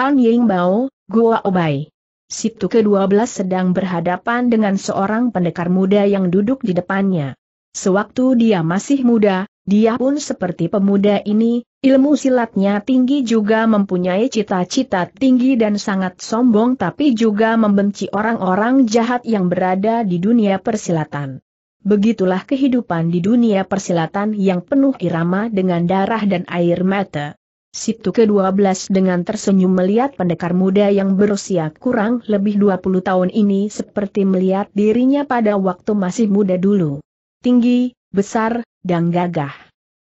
Han Ying Bao, Gua Obai. Situ ke-12 sedang berhadapan dengan seorang pendekar muda yang duduk di depannya. Sewaktu dia masih muda, dia pun seperti pemuda ini, ilmu silatnya tinggi juga mempunyai cita-cita tinggi dan sangat sombong tapi juga membenci orang-orang jahat yang berada di dunia persilatan. Begitulah kehidupan di dunia persilatan yang penuh irama dengan darah dan air mata. Situ ke-12 dengan tersenyum melihat pendekar muda yang berusia kurang lebih 20 tahun ini seperti melihat dirinya pada waktu masih muda dulu. Tinggi, besar, dan gagah.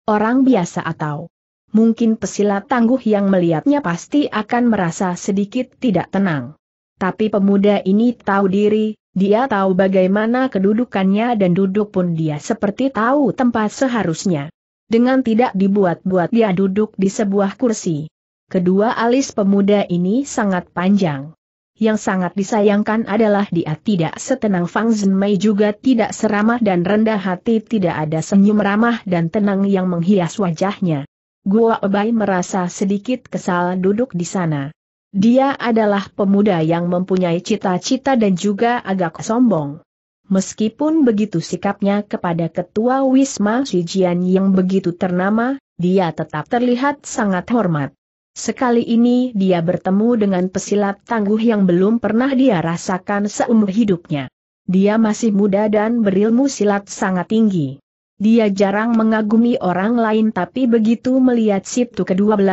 Orang biasa atau mungkin pesilat tangguh yang melihatnya pasti akan merasa sedikit tidak tenang. Tapi pemuda ini tahu diri, dia tahu bagaimana kedudukannya dan duduk pun dia seperti tahu tempat seharusnya. Dengan tidak dibuat-buat dia duduk di sebuah kursi. Kedua alis pemuda ini sangat panjang. Yang sangat disayangkan adalah dia tidak setenang Fang Zhenmei juga tidak seramah dan rendah hati tidak ada senyum ramah dan tenang yang menghias wajahnya. Gua Obai merasa sedikit kesal duduk di sana. Dia adalah pemuda yang mempunyai cita-cita dan juga agak sombong. Meskipun begitu sikapnya kepada ketua Wisma Sijian yang begitu ternama, dia tetap terlihat sangat hormat. Sekali ini dia bertemu dengan pesilat tangguh yang belum pernah dia rasakan seumur hidupnya. Dia masih muda dan berilmu silat sangat tinggi. Dia jarang mengagumi orang lain tapi begitu melihat Siptu ke-12,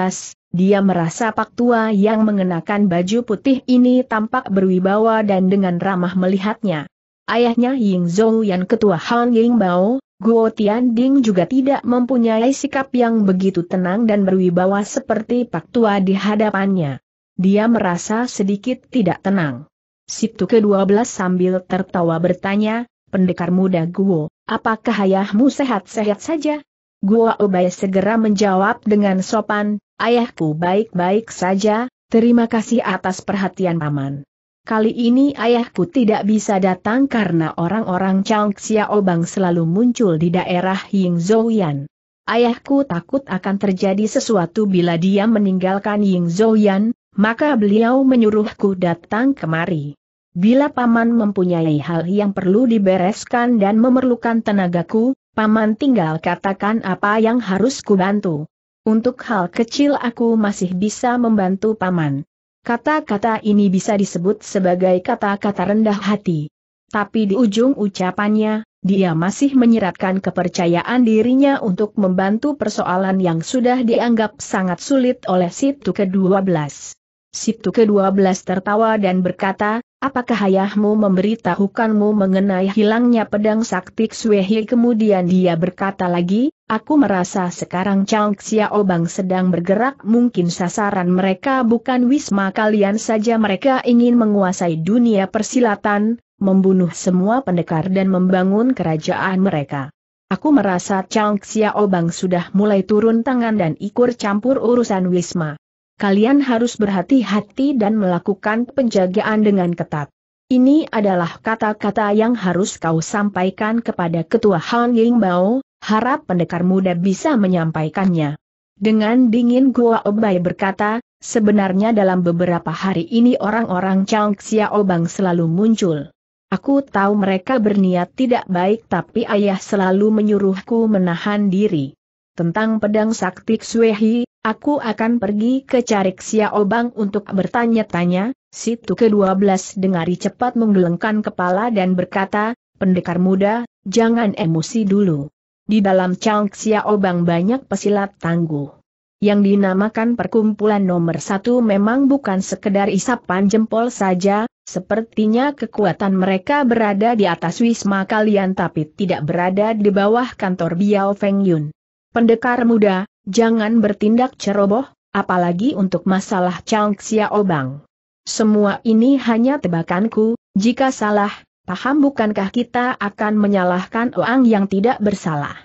dia merasa pak tua yang mengenakan baju putih ini tampak berwibawa dan dengan ramah melihatnya. Ayahnya Ying Zhou yang ketua Han Ying Bao, Guo Tianding juga tidak mempunyai sikap yang begitu tenang dan berwibawa seperti Pak Tua di hadapannya. Dia merasa sedikit tidak tenang. Situ ke-12 sambil tertawa bertanya, pendekar muda Guo, apakah ayahmu sehat-sehat saja? Guo Obai segera menjawab dengan sopan, ayahku baik-baik saja, terima kasih atas perhatian paman. Kali ini ayahku tidak bisa datang karena orang-orang Chang Xiaobang selalu muncul di daerah Yan. Ayahku takut akan terjadi sesuatu bila dia meninggalkan Yan, maka beliau menyuruhku datang kemari. Bila paman mempunyai hal yang perlu dibereskan dan memerlukan tenagaku, paman tinggal katakan apa yang harus kubantu. Untuk hal kecil aku masih bisa membantu paman. Kata-kata ini bisa disebut sebagai kata-kata rendah hati. Tapi di ujung ucapannya, dia masih menyeratkan kepercayaan dirinya untuk membantu persoalan yang sudah dianggap sangat sulit oleh Situ ke-12. Situ ke-12 tertawa dan berkata, Apakah ayahmu memberitahukanmu mengenai hilangnya pedang sakti Xuehi? Kemudian dia berkata lagi, Aku merasa sekarang Chang Xiaobang sedang bergerak mungkin sasaran mereka bukan Wisma kalian saja mereka ingin menguasai dunia persilatan, membunuh semua pendekar dan membangun kerajaan mereka. Aku merasa Chang Xiaobang sudah mulai turun tangan dan ikut campur urusan Wisma. Kalian harus berhati-hati dan melakukan penjagaan dengan ketat. Ini adalah kata-kata yang harus kau sampaikan kepada Ketua Han Ying Bao, harap pendekar muda bisa menyampaikannya. Dengan dingin Gua Obai berkata, sebenarnya dalam beberapa hari ini orang-orang Chang Xiaobang selalu muncul. Aku tahu mereka berniat tidak baik tapi ayah selalu menyuruhku menahan diri. Tentang pedang sakti Xuehi, aku akan pergi ke Carik Xiaobang untuk bertanya-tanya, situ ke-12 dengari cepat menggelengkan kepala dan berkata, pendekar muda, jangan emosi dulu. Di dalam Chang Obang banyak pesilat tangguh. Yang dinamakan perkumpulan nomor satu memang bukan sekedar isapan jempol saja, sepertinya kekuatan mereka berada di atas wisma kalian tapi tidak berada di bawah kantor Biao Feng Yun. Pendekar muda, jangan bertindak ceroboh, apalagi untuk masalah Chang Obang. Semua ini hanya tebakanku, jika salah, Paham bukankah kita akan menyalahkan orang yang tidak bersalah?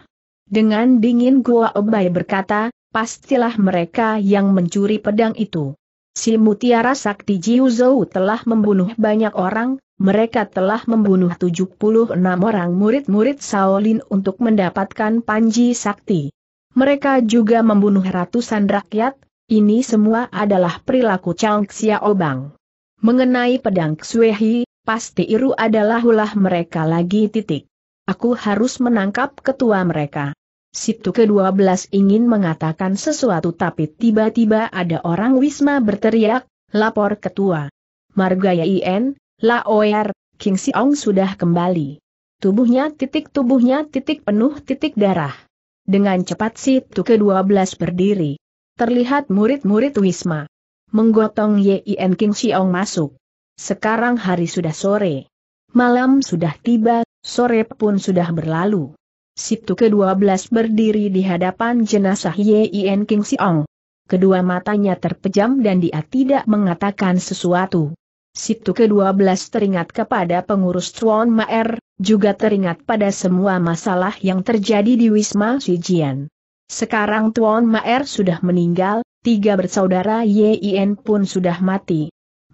Dengan dingin Gua Obai berkata, pastilah mereka yang mencuri pedang itu. Si Mutiara Sakti Jiuzou telah membunuh banyak orang, mereka telah membunuh 76 orang murid-murid Shaolin untuk mendapatkan Panji Sakti. Mereka juga membunuh ratusan rakyat, ini semua adalah perilaku Chang Xiaobang. Mengenai pedang Xuehi, Pasti Iru adalah ulah mereka lagi titik. Aku harus menangkap ketua mereka. Situ ke-12 ingin mengatakan sesuatu tapi tiba-tiba ada orang Wisma berteriak, lapor ketua. Margaya IN, Laoer, King Siong sudah kembali. Tubuhnya titik tubuhnya titik penuh titik darah. Dengan cepat Situ ke-12 berdiri. Terlihat murid-murid Wisma. Menggotong Yin King Siong masuk. Sekarang hari sudah sore. Malam sudah tiba, sore pun sudah berlalu. Situ ke-12 berdiri di hadapan jenazah Yen King Siong. Kedua matanya terpejam dan dia tidak mengatakan sesuatu. Situ ke-12 teringat kepada pengurus Chuan Maer, juga teringat pada semua masalah yang terjadi di Wisma Sijian. Sekarang Tuan Maer sudah meninggal, tiga bersaudara Yen pun sudah mati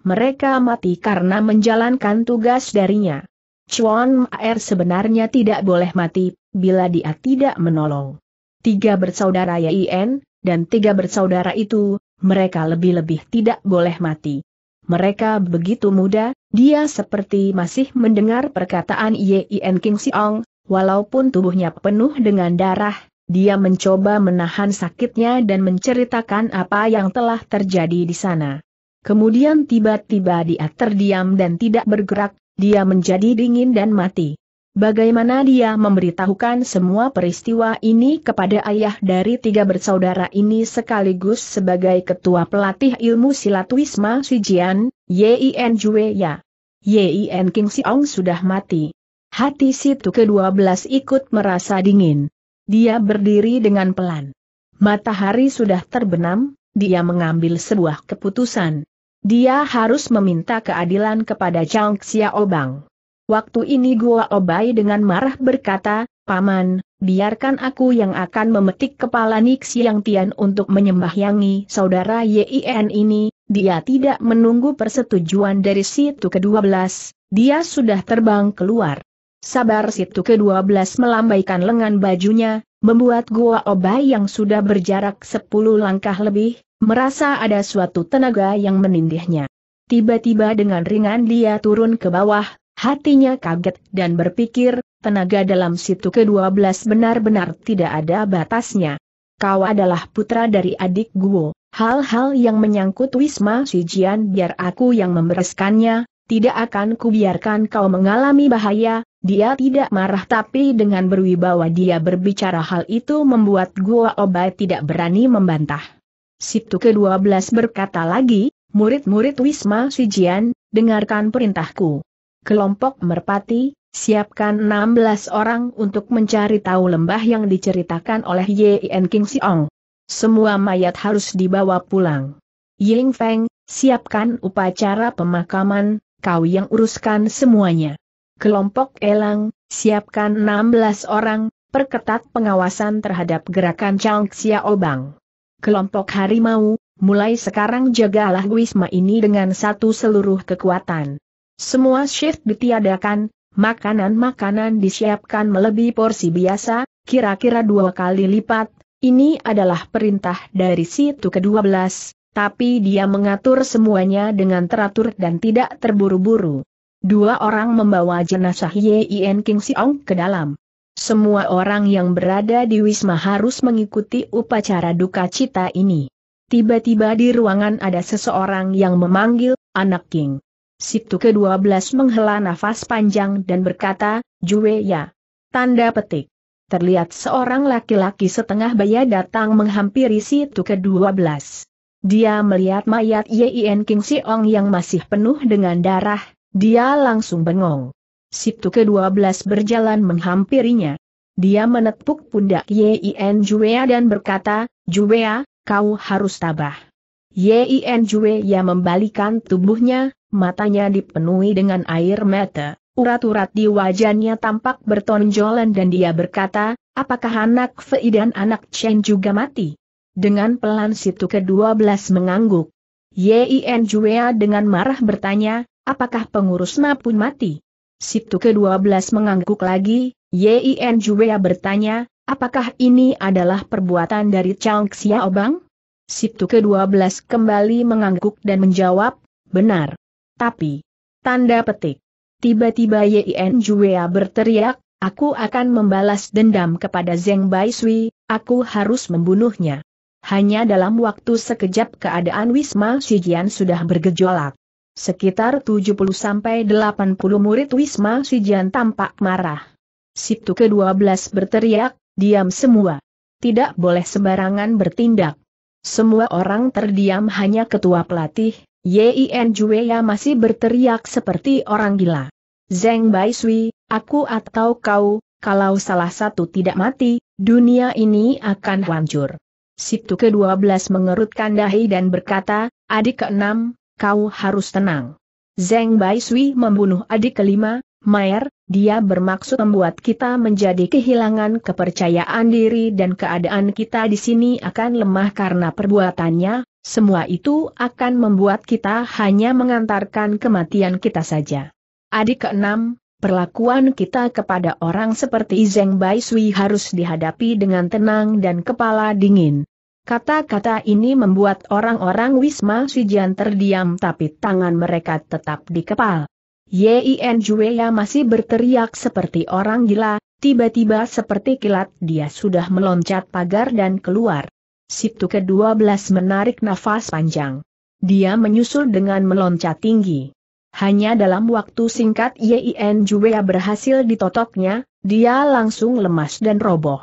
mereka mati karena menjalankan tugas darinya. Chuan Maer sebenarnya tidak boleh mati, bila dia tidak menolong. Tiga bersaudara Yin, dan tiga bersaudara itu, mereka lebih-lebih tidak boleh mati. Mereka begitu muda, dia seperti masih mendengar perkataan Yin King Siong, walaupun tubuhnya penuh dengan darah, dia mencoba menahan sakitnya dan menceritakan apa yang telah terjadi di sana. Kemudian tiba-tiba dia terdiam dan tidak bergerak, dia menjadi dingin dan mati. Bagaimana dia memberitahukan semua peristiwa ini kepada ayah dari tiga bersaudara ini sekaligus sebagai ketua pelatih ilmu silat Wisma Sijian, Yin Jue Ya. Yin King Siong sudah mati. Hati situ ke-12 ikut merasa dingin. Dia berdiri dengan pelan. Matahari sudah terbenam, dia mengambil sebuah keputusan. Dia harus meminta keadilan kepada Chang Xiaobang. Waktu ini Gua Obai dengan marah berkata, Paman, biarkan aku yang akan memetik kepala Nix Yang Tian untuk menyembahyangi saudara Yien ini, dia tidak menunggu persetujuan dari situ ke-12, dia sudah terbang keluar. Sabar situ ke-12 melambaikan lengan bajunya, membuat Gua Obai yang sudah berjarak 10 langkah lebih, Merasa ada suatu tenaga yang menindihnya. Tiba-tiba dengan ringan dia turun ke bawah, hatinya kaget dan berpikir, tenaga dalam situ ke-12 benar-benar tidak ada batasnya. Kau adalah putra dari adik Guo, hal-hal yang menyangkut Wisma Sijian biar aku yang membereskannya, tidak akan kubiarkan kau mengalami bahaya, dia tidak marah tapi dengan berwibawa dia berbicara hal itu membuat Guo Obai tidak berani membantah. Situ ke-12 berkata lagi, murid-murid Wisma Sijian, dengarkan perintahku. Kelompok merpati, siapkan 16 orang untuk mencari tahu lembah yang diceritakan oleh Yen King Siong. Semua mayat harus dibawa pulang. Ying Feng, siapkan upacara pemakaman, kau yang uruskan semuanya. Kelompok Elang, siapkan 16 orang, perketat pengawasan terhadap gerakan Chang Xiaobang kelompok harimau, mulai sekarang jagalah Wisma ini dengan satu seluruh kekuatan. Semua shift ditiadakan, makanan-makanan disiapkan melebihi porsi biasa, kira-kira dua kali lipat, ini adalah perintah dari situ ke-12, tapi dia mengatur semuanya dengan teratur dan tidak terburu-buru. Dua orang membawa jenazah Yin King Siong ke dalam. Semua orang yang berada di Wisma harus mengikuti upacara duka cita ini. Tiba-tiba di ruangan ada seseorang yang memanggil, anak King. Situ ke-12 menghela nafas panjang dan berkata, Jue ya. Tanda petik. Terlihat seorang laki-laki setengah baya datang menghampiri Situ ke-12. Dia melihat mayat Yien King Siong yang masih penuh dengan darah, dia langsung bengong. Siptu ke-12 berjalan menghampirinya. Dia menepuk pundak Yin Juwea dan berkata, Juwea, kau harus tabah. Yin Juwea membalikan tubuhnya, matanya dipenuhi dengan air mata. Urat-urat di wajahnya tampak bertonjolan dan dia berkata, apakah anak Fei dan anak Chen juga mati? Dengan pelan situ ke-12 mengangguk. Yin Juwea dengan marah bertanya, apakah pengurus Ma pun mati? Situ ke-12 mengangguk lagi, Yin Juwea bertanya, apakah ini adalah perbuatan dari Chang Xiaobang? Situ ke-12 kembali mengangguk dan menjawab, benar. Tapi, tanda petik. Tiba-tiba Yin Juwea berteriak, aku akan membalas dendam kepada Zeng Bai Sui, aku harus membunuhnya. Hanya dalam waktu sekejap keadaan Wisma Sijian sudah bergejolak. Sekitar 70-80 murid Wisma Sijan tampak marah. Situ ke-12 berteriak, diam semua. Tidak boleh sembarangan bertindak. Semua orang terdiam hanya ketua pelatih, Yin Jueya masih berteriak seperti orang gila. Zeng Bai Sui, aku atau kau, kalau salah satu tidak mati, dunia ini akan hancur. Situ ke-12 mengerutkan dahi dan berkata, adik ke-6 kau harus tenang. Zeng Bai Sui membunuh adik kelima, Mayer, dia bermaksud membuat kita menjadi kehilangan kepercayaan diri dan keadaan kita di sini akan lemah karena perbuatannya, semua itu akan membuat kita hanya mengantarkan kematian kita saja. Adik keenam, perlakuan kita kepada orang seperti Zeng Bai Sui harus dihadapi dengan tenang dan kepala dingin. Kata-kata ini membuat orang-orang Wisma Sijan terdiam tapi tangan mereka tetap dikepal. Yin Jueya masih berteriak seperti orang gila, tiba-tiba seperti kilat dia sudah meloncat pagar dan keluar. Situ ke-12 menarik nafas panjang. Dia menyusul dengan meloncat tinggi. Hanya dalam waktu singkat Yin Juwea berhasil ditotoknya, dia langsung lemas dan roboh.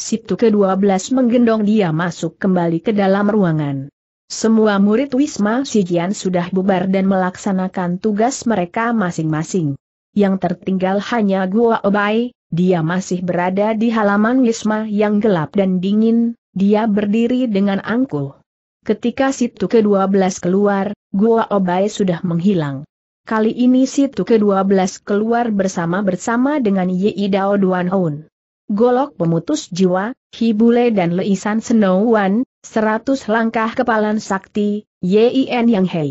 Siptu ke-12 menggendong dia masuk kembali ke dalam ruangan. Semua murid Wisma Sijian sudah bubar dan melaksanakan tugas mereka masing-masing. Yang tertinggal hanya Gua Obai, dia masih berada di halaman Wisma yang gelap dan dingin, dia berdiri dengan angkuh. Ketika Situ ke-12 keluar, Gua Obai sudah menghilang. Kali ini Situ ke-12 keluar bersama-bersama dengan Yi Dao Duan Hun. Golok pemutus jiwa, Hibule dan Leisan One, seratus langkah kepalan sakti, Yin Yang Hei.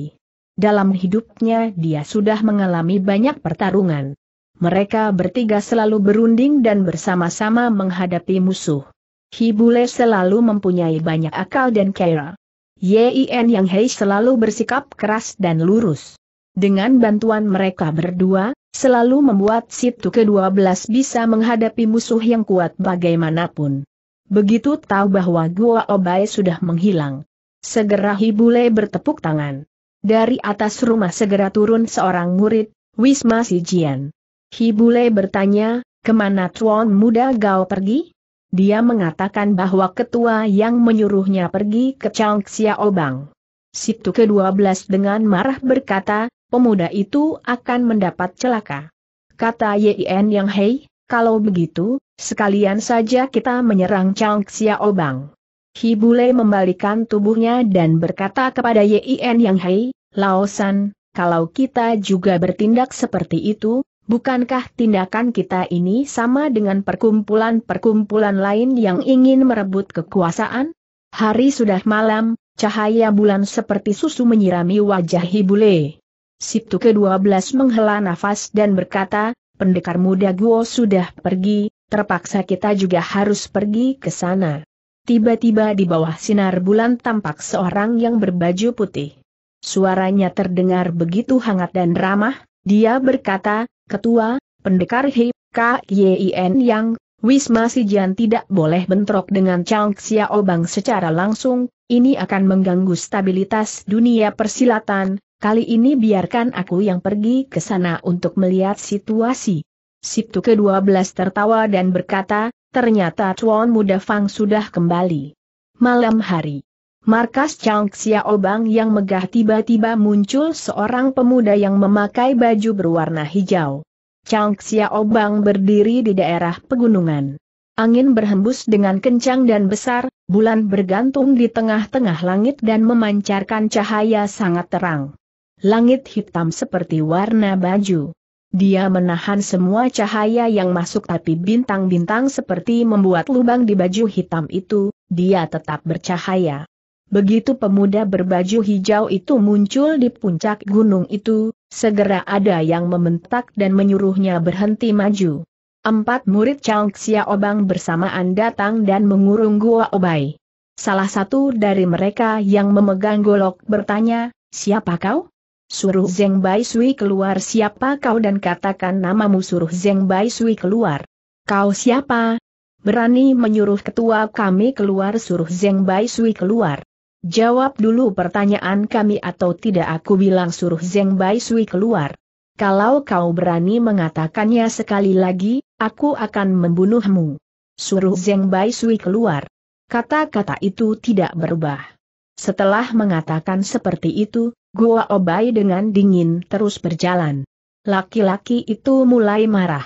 Dalam hidupnya dia sudah mengalami banyak pertarungan. Mereka bertiga selalu berunding dan bersama-sama menghadapi musuh. Hibule selalu mempunyai banyak akal dan kera. Yin Yang Hei selalu bersikap keras dan lurus. Dengan bantuan mereka berdua, selalu membuat Situ ke-12 bisa menghadapi musuh yang kuat bagaimanapun. Begitu tahu bahwa Gua Obai sudah menghilang. Segera Hibule bertepuk tangan. Dari atas rumah segera turun seorang murid, Wisma Sijian. Hibule bertanya, kemana tuan muda Gao pergi? Dia mengatakan bahwa ketua yang menyuruhnya pergi ke Changxia Obang. Situ ke-12 dengan marah berkata, pemuda itu akan mendapat celaka. Kata Yin Yang Hei, kalau begitu, sekalian saja kita menyerang Chang Xiaobang. Hibule membalikan tubuhnya dan berkata kepada Yin Yang Hei, Laosan, kalau kita juga bertindak seperti itu, bukankah tindakan kita ini sama dengan perkumpulan-perkumpulan lain yang ingin merebut kekuasaan? Hari sudah malam, cahaya bulan seperti susu menyirami wajah Hibule. Siptu ke-12 menghela nafas dan berkata, pendekar muda Guo sudah pergi, terpaksa kita juga harus pergi ke sana. Tiba-tiba di bawah sinar bulan tampak seorang yang berbaju putih. Suaranya terdengar begitu hangat dan ramah, dia berkata, Ketua, pendekar Hip, K.Y.I.N. Yang, Wisma Sijian tidak boleh bentrok dengan Chang Xiaobang secara langsung, ini akan mengganggu stabilitas dunia persilatan, Kali ini biarkan aku yang pergi ke sana untuk melihat situasi. Siptu ke-12 tertawa dan berkata, ternyata tuan Muda Fang sudah kembali. Malam hari. Markas Chang Xiaobang yang megah tiba-tiba muncul seorang pemuda yang memakai baju berwarna hijau. Chang Xiaobang berdiri di daerah pegunungan. Angin berhembus dengan kencang dan besar, bulan bergantung di tengah-tengah langit dan memancarkan cahaya sangat terang langit hitam seperti warna baju. Dia menahan semua cahaya yang masuk tapi bintang-bintang seperti membuat lubang di baju hitam itu, dia tetap bercahaya. Begitu pemuda berbaju hijau itu muncul di puncak gunung itu, segera ada yang membentak dan menyuruhnya berhenti maju. Empat murid Chang Xia Obang bersamaan datang dan mengurung Gua Obai. Salah satu dari mereka yang memegang golok bertanya, siapa kau? Suruh Zeng Bai Sui keluar siapa kau dan katakan namamu suruh Zeng Bai Sui keluar. Kau siapa? Berani menyuruh ketua kami keluar suruh Zeng Bai Sui keluar. Jawab dulu pertanyaan kami atau tidak aku bilang suruh Zeng Bai Sui keluar. Kalau kau berani mengatakannya sekali lagi, aku akan membunuhmu. Suruh Zeng Bai Sui keluar. Kata-kata itu tidak berubah. Setelah mengatakan seperti itu, Gua Obai dengan dingin terus berjalan. Laki-laki itu mulai marah.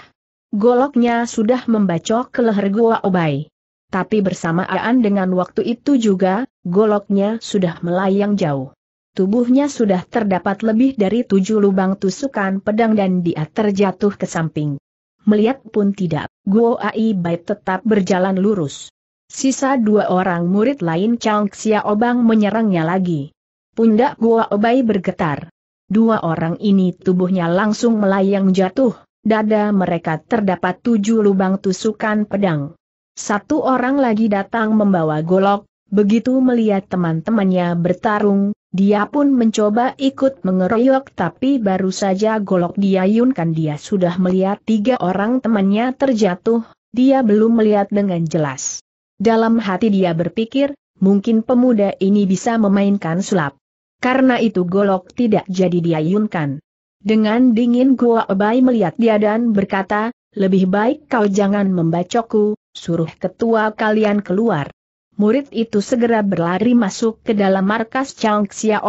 Goloknya sudah membacok ke leher Gua Obai. Tapi bersamaan dengan waktu itu juga, goloknya sudah melayang jauh. Tubuhnya sudah terdapat lebih dari tujuh lubang tusukan pedang dan dia terjatuh ke samping. Melihat pun tidak, Guo Ai Bai tetap berjalan lurus. Sisa dua orang murid lain Chang Xiaobang menyerangnya lagi. Pundak Gua Obai bergetar. Dua orang ini tubuhnya langsung melayang jatuh, dada mereka terdapat tujuh lubang tusukan pedang. Satu orang lagi datang membawa golok, begitu melihat teman-temannya bertarung, dia pun mencoba ikut mengeroyok tapi baru saja golok diayunkan dia sudah melihat tiga orang temannya terjatuh, dia belum melihat dengan jelas. Dalam hati dia berpikir, mungkin pemuda ini bisa memainkan sulap. Karena itu golok tidak jadi diayunkan. Dengan dingin gua Obai melihat dia dan berkata, lebih baik kau jangan membacokku, suruh ketua kalian keluar. Murid itu segera berlari masuk ke dalam markas Chang Xia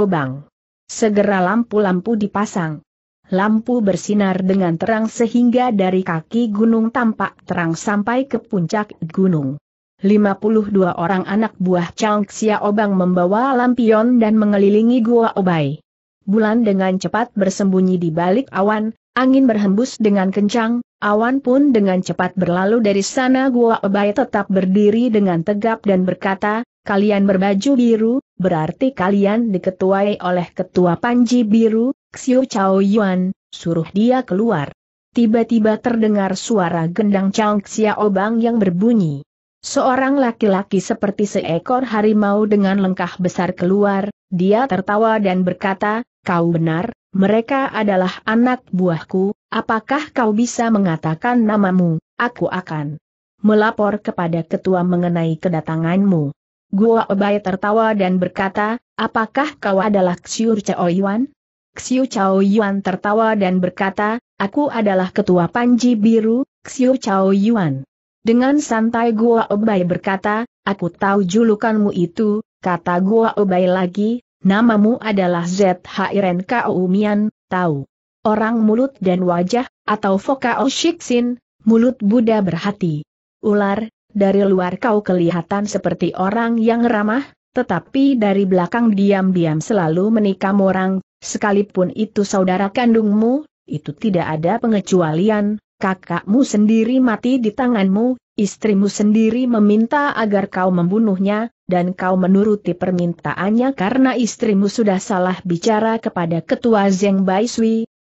Segera lampu-lampu dipasang. Lampu bersinar dengan terang sehingga dari kaki gunung tampak terang sampai ke puncak gunung. 52 orang anak buah Chang Xiaobang membawa lampion dan mengelilingi Gua Obai. Bulan dengan cepat bersembunyi di balik awan, angin berhembus dengan kencang, awan pun dengan cepat berlalu dari sana Gua Obai tetap berdiri dengan tegap dan berkata, kalian berbaju biru, berarti kalian diketuai oleh ketua Panji Biru, Xiu Chao Yuan, suruh dia keluar. Tiba-tiba terdengar suara gendang Chang Xiaobang yang berbunyi. Seorang laki-laki seperti seekor harimau dengan lengkah besar keluar, dia tertawa dan berkata, kau benar, mereka adalah anak buahku, apakah kau bisa mengatakan namamu, aku akan melapor kepada ketua mengenai kedatanganmu. Gua Obai tertawa dan berkata, apakah kau adalah Xiu Chao Yuan? Xiu Chao Yuan tertawa dan berkata, aku adalah ketua Panji Biru, Xiu Chao Yuan. Dengan santai Gua Obai berkata, aku tahu julukanmu itu, kata Gua Obai lagi, namamu adalah Zhiren Kaumian, tahu. Orang mulut dan wajah, atau Fokao Shiksin, mulut Buddha berhati. Ular, dari luar kau kelihatan seperti orang yang ramah, tetapi dari belakang diam-diam selalu menikam orang, sekalipun itu saudara kandungmu, itu tidak ada pengecualian, kakakmu sendiri mati di tanganmu, istrimu sendiri meminta agar kau membunuhnya, dan kau menuruti permintaannya karena istrimu sudah salah bicara kepada ketua Zeng Bai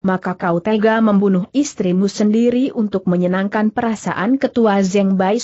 maka kau tega membunuh istrimu sendiri untuk menyenangkan perasaan ketua Zeng Bai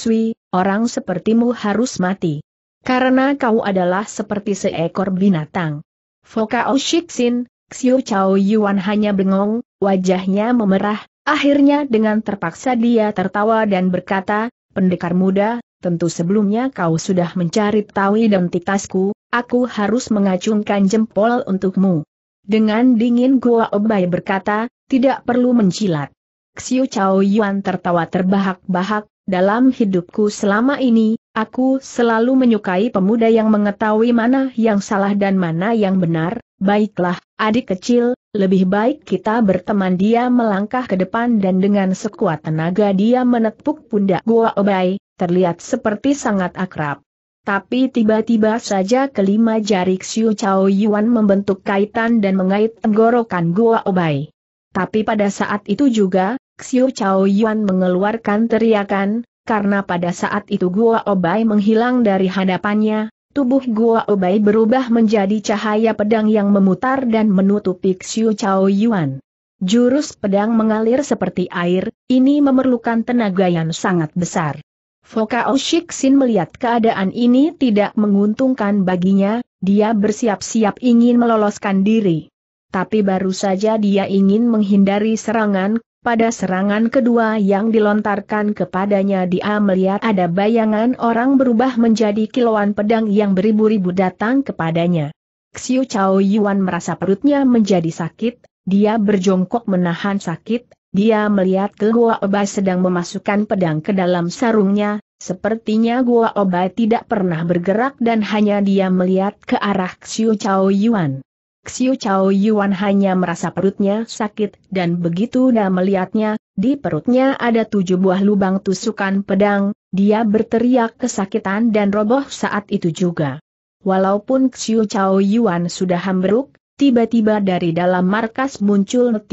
orang sepertimu harus mati. Karena kau adalah seperti seekor binatang. Foka Oshiksin, Xiu Chao Yuan hanya bengong, wajahnya memerah, Akhirnya dengan terpaksa dia tertawa dan berkata, pendekar muda, tentu sebelumnya kau sudah mencari tahu identitasku, aku harus mengacungkan jempol untukmu. Dengan dingin Gua Obai berkata, tidak perlu mencilat. Xiu Chao Yuan tertawa terbahak-bahak, dalam hidupku selama ini, aku selalu menyukai pemuda yang mengetahui mana yang salah dan mana yang benar, Baiklah, adik kecil, lebih baik kita berteman dia melangkah ke depan dan dengan sekuat tenaga dia menepuk pundak Gua Obai, terlihat seperti sangat akrab. Tapi tiba-tiba saja kelima jari Xiu Chao Yuan membentuk kaitan dan mengait tenggorokan Gua Obai. Tapi pada saat itu juga, Xiu Chao Yuan mengeluarkan teriakan, karena pada saat itu Gua Obai menghilang dari hadapannya, Tubuh Gua Obai berubah menjadi cahaya pedang yang memutar dan menutupi Xiu Chao Yuan. Jurus pedang mengalir seperti air, ini memerlukan tenaga yang sangat besar. Fokao Sin melihat keadaan ini tidak menguntungkan baginya, dia bersiap-siap ingin meloloskan diri. Tapi baru saja dia ingin menghindari serangan, pada serangan kedua yang dilontarkan kepadanya dia melihat ada bayangan orang berubah menjadi kilauan pedang yang beribu-ribu datang kepadanya. Xiu Chao Yuan merasa perutnya menjadi sakit, dia berjongkok menahan sakit, dia melihat ke Goa Oba sedang memasukkan pedang ke dalam sarungnya, sepertinya Goa Oba tidak pernah bergerak dan hanya dia melihat ke arah Xiu Chao Yuan. Xiu Chao Yuan hanya merasa perutnya sakit dan begitu dia melihatnya, di perutnya ada tujuh buah lubang tusukan pedang, dia berteriak kesakitan dan roboh saat itu juga. Walaupun Xiu Chao Yuan sudah hambruk, tiba-tiba dari dalam markas muncul 30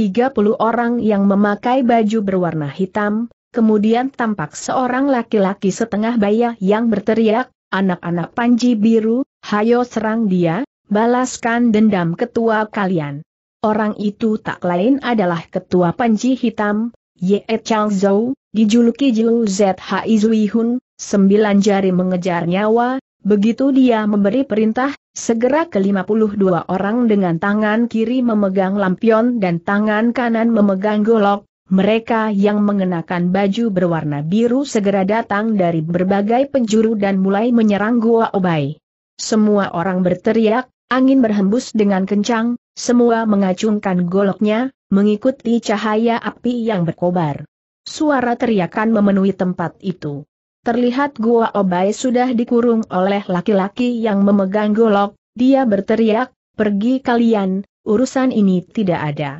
orang yang memakai baju berwarna hitam, kemudian tampak seorang laki-laki setengah baya yang berteriak, anak-anak panji biru, hayo serang dia, Balaskan dendam ketua kalian. Orang itu tak lain adalah ketua Panji Hitam, Ye Chang Zhou, dijuluki Jiu Zhi Zui sembilan jari mengejar nyawa, begitu dia memberi perintah, segera ke-52 orang dengan tangan kiri memegang lampion dan tangan kanan memegang golok, mereka yang mengenakan baju berwarna biru segera datang dari berbagai penjuru dan mulai menyerang gua Obai. Semua orang berteriak, Angin berhembus dengan kencang, semua mengacungkan goloknya, mengikuti cahaya api yang berkobar. Suara teriakan memenuhi tempat itu. Terlihat gua obai sudah dikurung oleh laki-laki yang memegang golok, dia berteriak, pergi kalian, urusan ini tidak ada.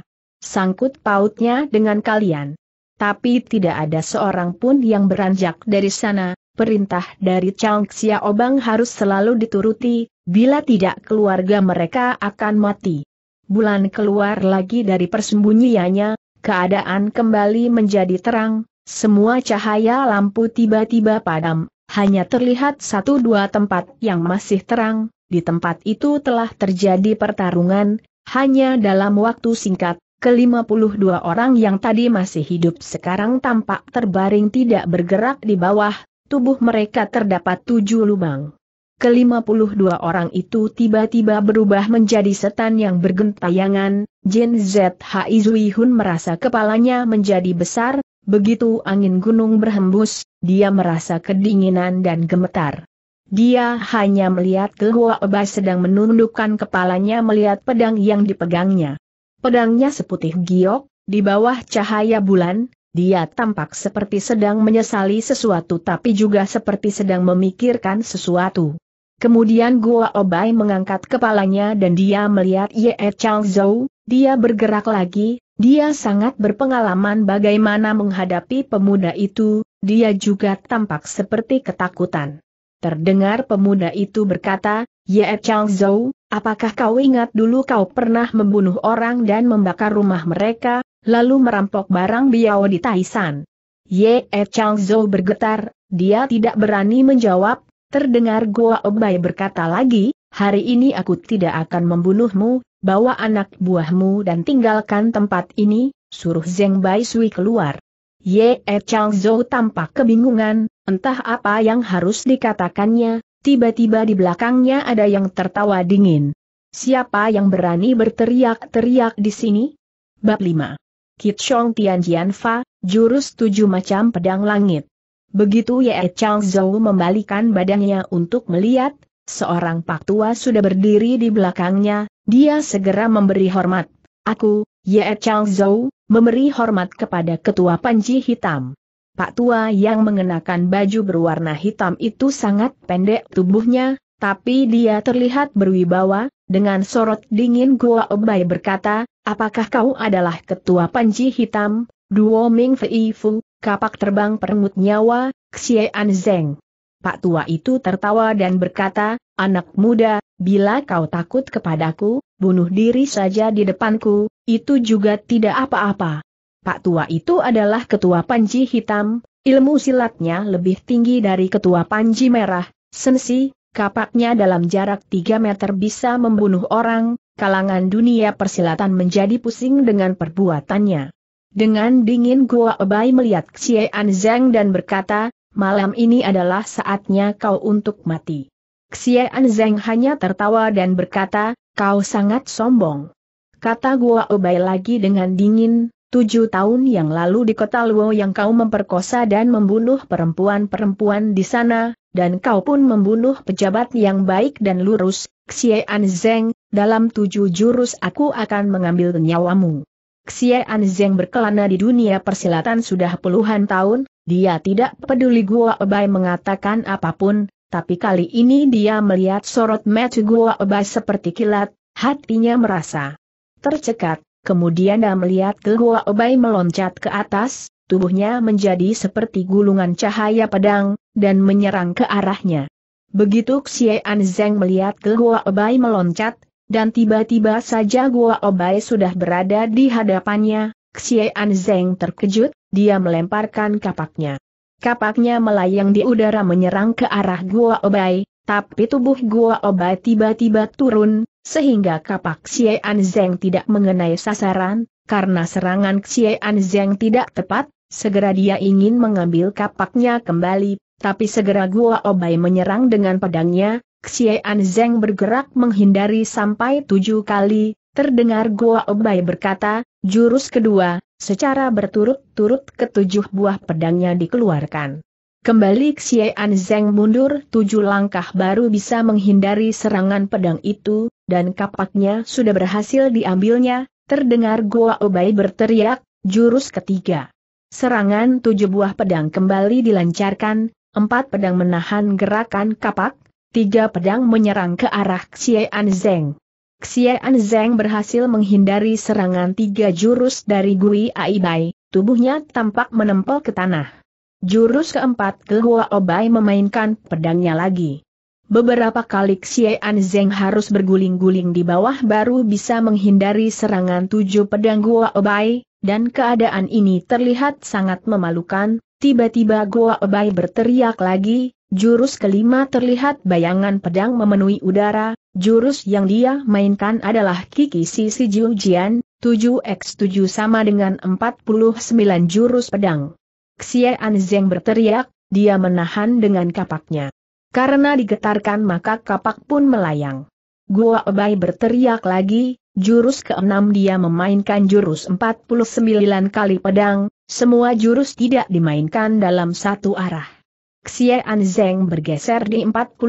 Sangkut pautnya dengan kalian. Tapi tidak ada seorang pun yang beranjak dari sana, perintah dari Chang Xiaobang harus selalu dituruti, Bila tidak keluarga mereka akan mati. Bulan keluar lagi dari persembunyiannya, keadaan kembali menjadi terang, semua cahaya lampu tiba-tiba padam, hanya terlihat satu dua tempat yang masih terang, di tempat itu telah terjadi pertarungan, hanya dalam waktu singkat, ke-52 orang yang tadi masih hidup sekarang tampak terbaring tidak bergerak di bawah, tubuh mereka terdapat tujuh lubang. Kelima puluh dua orang itu tiba-tiba berubah menjadi setan yang bergentayangan, Jin Zhi Zui Hun merasa kepalanya menjadi besar, begitu angin gunung berhembus, dia merasa kedinginan dan gemetar. Dia hanya melihat ke Hua sedang menundukkan kepalanya melihat pedang yang dipegangnya. Pedangnya seputih giok, di bawah cahaya bulan, dia tampak seperti sedang menyesali sesuatu tapi juga seperti sedang memikirkan sesuatu. Kemudian Gua Obai mengangkat kepalanya dan dia melihat Ye Chang Zhou, dia bergerak lagi, dia sangat berpengalaman bagaimana menghadapi pemuda itu, dia juga tampak seperti ketakutan. Terdengar pemuda itu berkata, Ye Chang Zhou, apakah kau ingat dulu kau pernah membunuh orang dan membakar rumah mereka, lalu merampok barang biao di Taisan? Ye Chang Zhou bergetar, dia tidak berani menjawab, Terdengar Goa Obai berkata lagi, hari ini aku tidak akan membunuhmu, bawa anak buahmu dan tinggalkan tempat ini, suruh Zeng Bai Sui keluar. Ye e Chang Zhou tampak kebingungan, entah apa yang harus dikatakannya, tiba-tiba di belakangnya ada yang tertawa dingin. Siapa yang berani berteriak-teriak di sini? Bab 5. Kit Shong Tian Jian Fa, Jurus Tujuh Macam Pedang Langit Begitu Ye chang Zhou membalikan badannya untuk melihat, seorang pak tua sudah berdiri di belakangnya, dia segera memberi hormat. Aku, Ye chang Zhou, memberi hormat kepada ketua panji hitam. Pak tua yang mengenakan baju berwarna hitam itu sangat pendek tubuhnya, tapi dia terlihat berwibawa, dengan sorot dingin gua Obai berkata, apakah kau adalah ketua panji hitam, Duo Ming Fei Fu? kapak terbang perengut nyawa, An Zeng. Pak tua itu tertawa dan berkata, anak muda, bila kau takut kepadaku, bunuh diri saja di depanku, itu juga tidak apa-apa. Pak tua itu adalah ketua panji hitam, ilmu silatnya lebih tinggi dari ketua panji merah, sensi, kapaknya dalam jarak 3 meter bisa membunuh orang, kalangan dunia persilatan menjadi pusing dengan perbuatannya. Dengan dingin Gua Obai melihat Xie Zeng dan berkata, malam ini adalah saatnya kau untuk mati. Xie Zeng hanya tertawa dan berkata, kau sangat sombong. Kata Gua Obai lagi dengan dingin, tujuh tahun yang lalu di kota Luo yang kau memperkosa dan membunuh perempuan-perempuan di sana, dan kau pun membunuh pejabat yang baik dan lurus, Xie Zeng, dalam tujuh jurus aku akan mengambil nyawamu. Xian Zeng berkelana di dunia persilatan sudah puluhan tahun, dia tidak peduli Gua Ebai mengatakan apapun, tapi kali ini dia melihat sorot mata Gua Ebai seperti kilat, hatinya merasa tercekat, kemudian dia melihat ke Gua Ebai meloncat ke atas, tubuhnya menjadi seperti gulungan cahaya pedang, dan menyerang ke arahnya. Begitu Xian Zeng melihat ke Gua Ebai meloncat, dan tiba-tiba saja Gua Obai sudah berada di hadapannya, Xian Zeng terkejut, dia melemparkan kapaknya. Kapaknya melayang di udara menyerang ke arah Gua Obai, tapi tubuh Gua Obai tiba-tiba turun, sehingga kapak Xian Zeng tidak mengenai sasaran, karena serangan Xian Zeng tidak tepat, segera dia ingin mengambil kapaknya kembali, tapi segera Gua Obai menyerang dengan pedangnya, Xian Zeng bergerak menghindari sampai tujuh kali, terdengar Gua Obai berkata, jurus kedua, secara berturut-turut ketujuh buah pedangnya dikeluarkan. Kembali Xian Zeng mundur tujuh langkah baru bisa menghindari serangan pedang itu, dan kapaknya sudah berhasil diambilnya, terdengar Gua Obai berteriak, jurus ketiga. Serangan tujuh buah pedang kembali dilancarkan, empat pedang menahan gerakan kapak, tiga pedang menyerang ke arah Xiean Zeng. Xiean Zeng berhasil menghindari serangan tiga jurus dari Gui Aibai, tubuhnya tampak menempel ke tanah. Jurus keempat ke Hua Obai memainkan pedangnya lagi. Beberapa kali Xiean Zeng harus berguling-guling di bawah baru bisa menghindari serangan tujuh pedang Gua Obai, dan keadaan ini terlihat sangat memalukan, Tiba-tiba Goa Ebai berteriak lagi, jurus kelima terlihat bayangan pedang memenuhi udara, jurus yang dia mainkan adalah Kiki Sisi Jiujian, 7x7 sama dengan 49 jurus pedang. Xie Zeng berteriak, dia menahan dengan kapaknya. Karena digetarkan maka kapak pun melayang. Gua Ebai berteriak lagi, jurus keenam dia memainkan jurus 49 kali pedang, semua jurus tidak dimainkan dalam satu arah. Xie Zeng bergeser di 49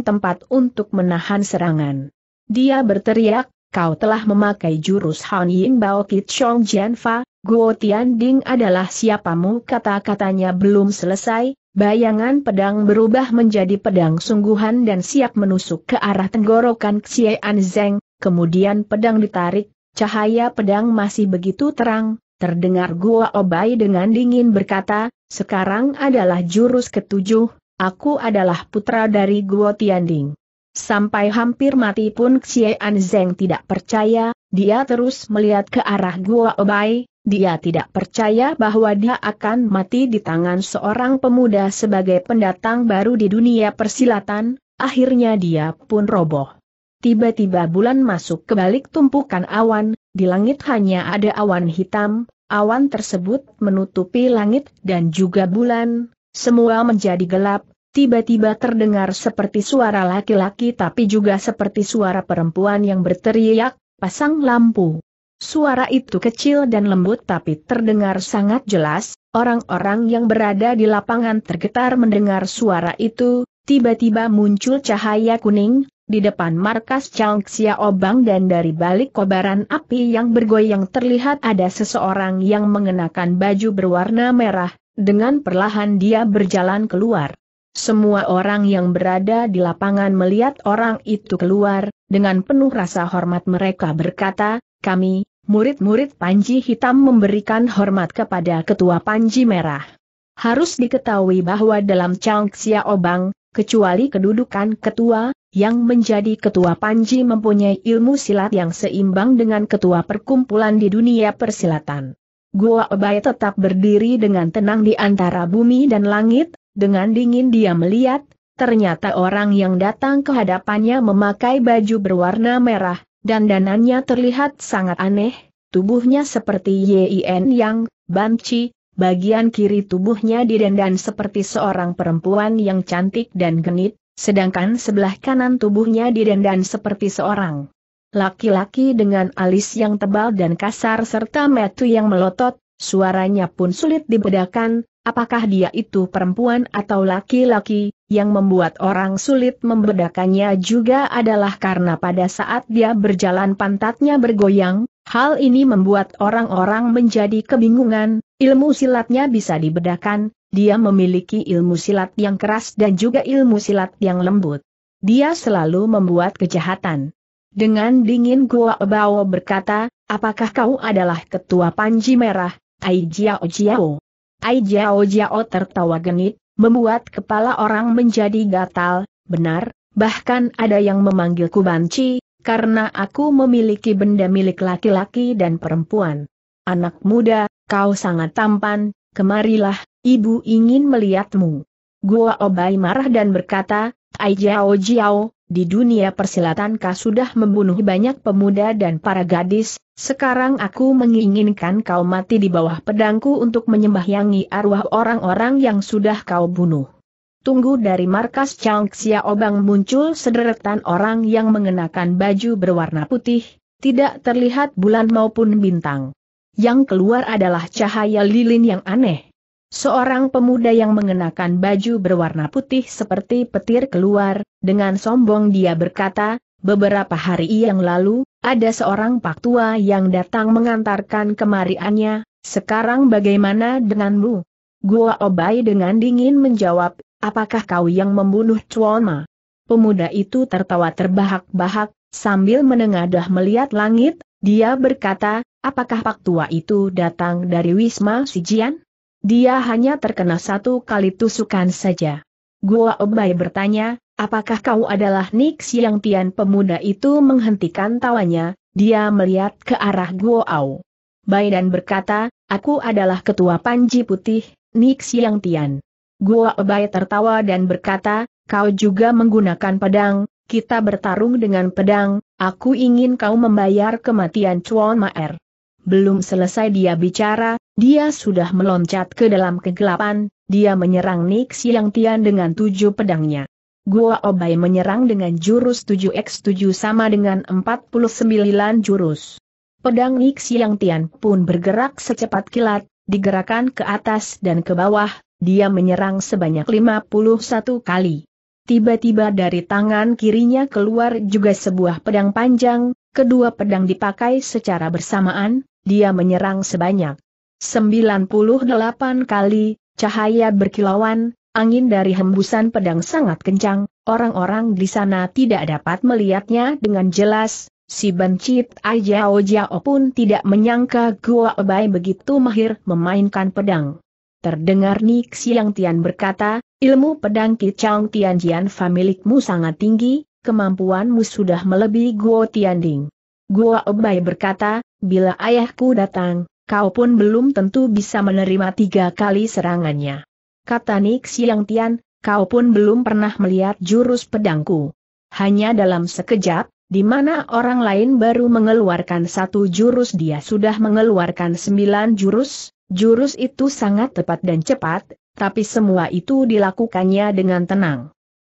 tempat untuk menahan serangan. Dia berteriak, kau telah memakai jurus Han Ying Bao Kit Chong Jian Fa, Guo Tian Ding adalah siapamu kata-katanya belum selesai, bayangan pedang berubah menjadi pedang sungguhan dan siap menusuk ke arah tenggorokan Xie Zeng, kemudian pedang ditarik, cahaya pedang masih begitu terang, Terdengar Gua Obai dengan dingin berkata, sekarang adalah jurus ketujuh, aku adalah putra dari Gua Tianding. Sampai hampir mati pun An Zeng tidak percaya, dia terus melihat ke arah Gua Obai, dia tidak percaya bahwa dia akan mati di tangan seorang pemuda sebagai pendatang baru di dunia persilatan, akhirnya dia pun roboh. Tiba-tiba bulan masuk ke balik tumpukan awan, di langit hanya ada awan hitam, awan tersebut menutupi langit dan juga bulan, semua menjadi gelap, tiba-tiba terdengar seperti suara laki-laki tapi juga seperti suara perempuan yang berteriak, pasang lampu. Suara itu kecil dan lembut tapi terdengar sangat jelas, orang-orang yang berada di lapangan tergetar mendengar suara itu, tiba-tiba muncul cahaya kuning, di depan markas Chang Xiaobang dan dari balik kobaran api yang bergoyang terlihat ada seseorang yang mengenakan baju berwarna merah, dengan perlahan dia berjalan keluar. Semua orang yang berada di lapangan melihat orang itu keluar, dengan penuh rasa hormat mereka berkata, kami, murid-murid Panji Hitam memberikan hormat kepada Ketua Panji Merah. Harus diketahui bahwa dalam Chang Xiaobang, kecuali kedudukan ketua, yang menjadi ketua Panji mempunyai ilmu silat yang seimbang dengan ketua perkumpulan di dunia persilatan. Gua Obai tetap berdiri dengan tenang di antara bumi dan langit, dengan dingin dia melihat, ternyata orang yang datang ke hadapannya memakai baju berwarna merah, dan danannya terlihat sangat aneh, tubuhnya seperti Yin Yang, Banci, bagian kiri tubuhnya didandan seperti seorang perempuan yang cantik dan genit, Sedangkan sebelah kanan tubuhnya didandan seperti seorang laki-laki dengan alis yang tebal dan kasar serta metu yang melotot, suaranya pun sulit dibedakan, apakah dia itu perempuan atau laki-laki, yang membuat orang sulit membedakannya juga adalah karena pada saat dia berjalan pantatnya bergoyang, hal ini membuat orang-orang menjadi kebingungan, ilmu silatnya bisa dibedakan, dia memiliki ilmu silat yang keras dan juga ilmu silat yang lembut. Dia selalu membuat kejahatan. Dengan dingin Gua Bao berkata, apakah kau adalah ketua Panji Merah, Ai Jiao Jiao? Ai Jiao Jiao tertawa genit, membuat kepala orang menjadi gatal, benar, bahkan ada yang memanggilku Banci, karena aku memiliki benda milik laki-laki dan perempuan. Anak muda, kau sangat tampan, kemarilah, Ibu ingin melihatmu. Gua Obai marah dan berkata, Ai Jiao Jiao, di dunia persilatan kau sudah membunuh banyak pemuda dan para gadis, sekarang aku menginginkan kau mati di bawah pedangku untuk menyembahyangi arwah orang-orang yang sudah kau bunuh. Tunggu dari markas Chang Xiaobang muncul sederetan orang yang mengenakan baju berwarna putih, tidak terlihat bulan maupun bintang. Yang keluar adalah cahaya lilin yang aneh. Seorang pemuda yang mengenakan baju berwarna putih seperti petir keluar, dengan sombong dia berkata, beberapa hari yang lalu, ada seorang pak tua yang datang mengantarkan kemariannya, sekarang bagaimana denganmu? Gua Obai dengan dingin menjawab, apakah kau yang membunuh Chuoma? Pemuda itu tertawa terbahak-bahak, sambil menengadah melihat langit, dia berkata, apakah pak tua itu datang dari Wisma Sijian? Dia hanya terkena satu kali tusukan saja. Gua Obai bertanya, apakah kau adalah Nix yang Tian pemuda itu menghentikan tawanya, dia melihat ke arah Guo Ao. Bai dan berkata, aku adalah ketua Panji Putih, Nix yang Tian. Gua Obai tertawa dan berkata, kau juga menggunakan pedang, kita bertarung dengan pedang, aku ingin kau membayar kematian Chuan Maer. Belum selesai dia bicara, dia sudah meloncat ke dalam kegelapan, dia menyerang Nix Yang Tian dengan tujuh pedangnya. Gua Obai menyerang dengan jurus 7x7 sama dengan 49 jurus. Pedang Nix Yang Tian pun bergerak secepat kilat, digerakkan ke atas dan ke bawah, dia menyerang sebanyak 51 kali. Tiba-tiba dari tangan kirinya keluar juga sebuah pedang panjang, kedua pedang dipakai secara bersamaan, dia menyerang sebanyak 98 kali, cahaya berkilauan, angin dari hembusan pedang sangat kencang, orang-orang di sana tidak dapat melihatnya dengan jelas, si Bencit Ajao Jiao pun tidak menyangka Gua Obai begitu mahir memainkan pedang. Terdengar Nik Siang Tian berkata, ilmu pedang Tian Jian milikmu sangat tinggi, kemampuanmu sudah melebihi Guo Tianding. Gua Obai berkata, bila ayahku datang, kau pun belum tentu bisa menerima tiga kali serangannya. Kata Nik Siang Tian, kau pun belum pernah melihat jurus pedangku. Hanya dalam sekejap, di mana orang lain baru mengeluarkan satu jurus dia sudah mengeluarkan sembilan jurus, jurus itu sangat tepat dan cepat, tapi semua itu dilakukannya dengan tenang.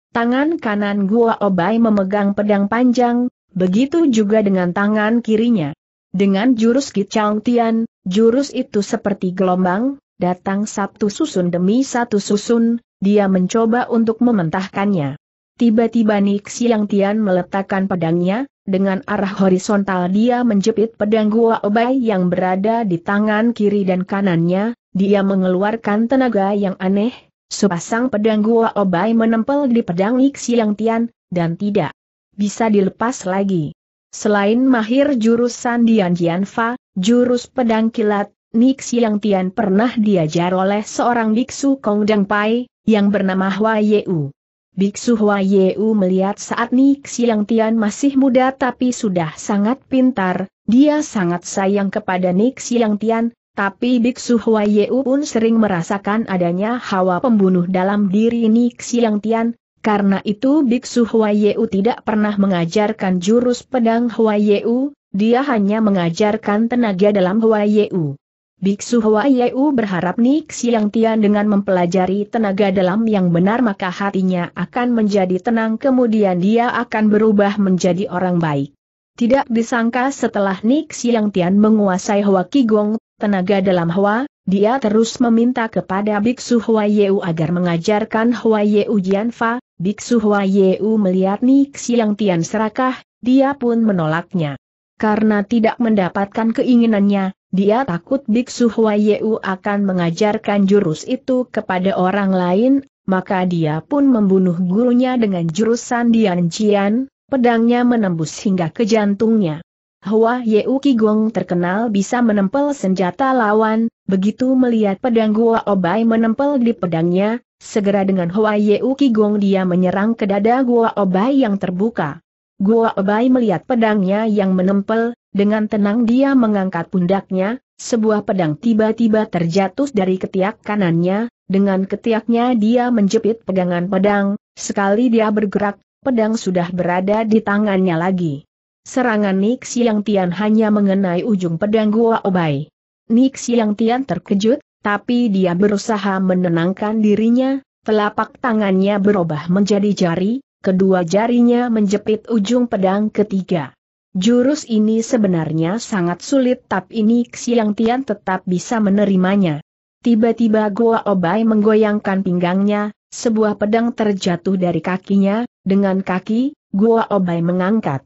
Tangan kanan Gua Obai memegang pedang panjang, Begitu juga dengan tangan kirinya. Dengan jurus Kichang Tian, jurus itu seperti gelombang, datang satu susun demi satu susun, dia mencoba untuk mementahkannya. Tiba-tiba Nik Siang Tian meletakkan pedangnya, dengan arah horizontal dia menjepit pedang Gua Obai yang berada di tangan kiri dan kanannya, dia mengeluarkan tenaga yang aneh, sepasang pedang Gua Obai menempel di pedang Nik Siang Tian, dan tidak bisa dilepas lagi. Selain mahir jurus Sandian Jianfa, jurus pedang kilat, Nix yang Tian pernah diajar oleh seorang biksu Kongdang Pai, yang bernama Hua Yeu. Biksu Hua Yeu melihat saat Nix yang Tian masih muda tapi sudah sangat pintar, dia sangat sayang kepada Nix yang Tian, tapi biksu Hua Yeu pun sering merasakan adanya hawa pembunuh dalam diri Nix yang Tian, karena itu Biksu Huayu tidak pernah mengajarkan jurus pedang Huayu, dia hanya mengajarkan tenaga dalam Huayu. Biksu Huayu berharap Nik Siang Tian dengan mempelajari tenaga dalam yang benar maka hatinya akan menjadi tenang kemudian dia akan berubah menjadi orang baik. Tidak disangka setelah Nik Siang Tian menguasai Hua Qigong, tenaga dalam Hua, dia terus meminta kepada Biksu Hua Yeu agar mengajarkan Hua Yeu Jianfa, Biksu Hua Yeu melihat Niksi yang Tian serakah, dia pun menolaknya. Karena tidak mendapatkan keinginannya, dia takut Biksu Hua Yeu akan mengajarkan jurus itu kepada orang lain, maka dia pun membunuh gurunya dengan jurusan Dian Jian, pedangnya menembus hingga ke jantungnya. Hua Yeu Qigong terkenal bisa menempel senjata lawan, begitu melihat pedang Gua Obai menempel di pedangnya, segera dengan Hua Yeu Qigong dia menyerang ke dada Gua Obai yang terbuka. Gua Obai melihat pedangnya yang menempel, dengan tenang dia mengangkat pundaknya, sebuah pedang tiba-tiba terjatuh dari ketiak kanannya, dengan ketiaknya dia menjepit pegangan pedang, sekali dia bergerak, pedang sudah berada di tangannya lagi. Serangan Nix Yang Tian hanya mengenai ujung pedang Gua Obai. Nix Yang Tian terkejut, tapi dia berusaha menenangkan dirinya, telapak tangannya berubah menjadi jari, kedua jarinya menjepit ujung pedang ketiga. Jurus ini sebenarnya sangat sulit tapi Nix Yang Tian tetap bisa menerimanya. Tiba-tiba Gua Obai menggoyangkan pinggangnya, sebuah pedang terjatuh dari kakinya, dengan kaki, Gua Obai mengangkat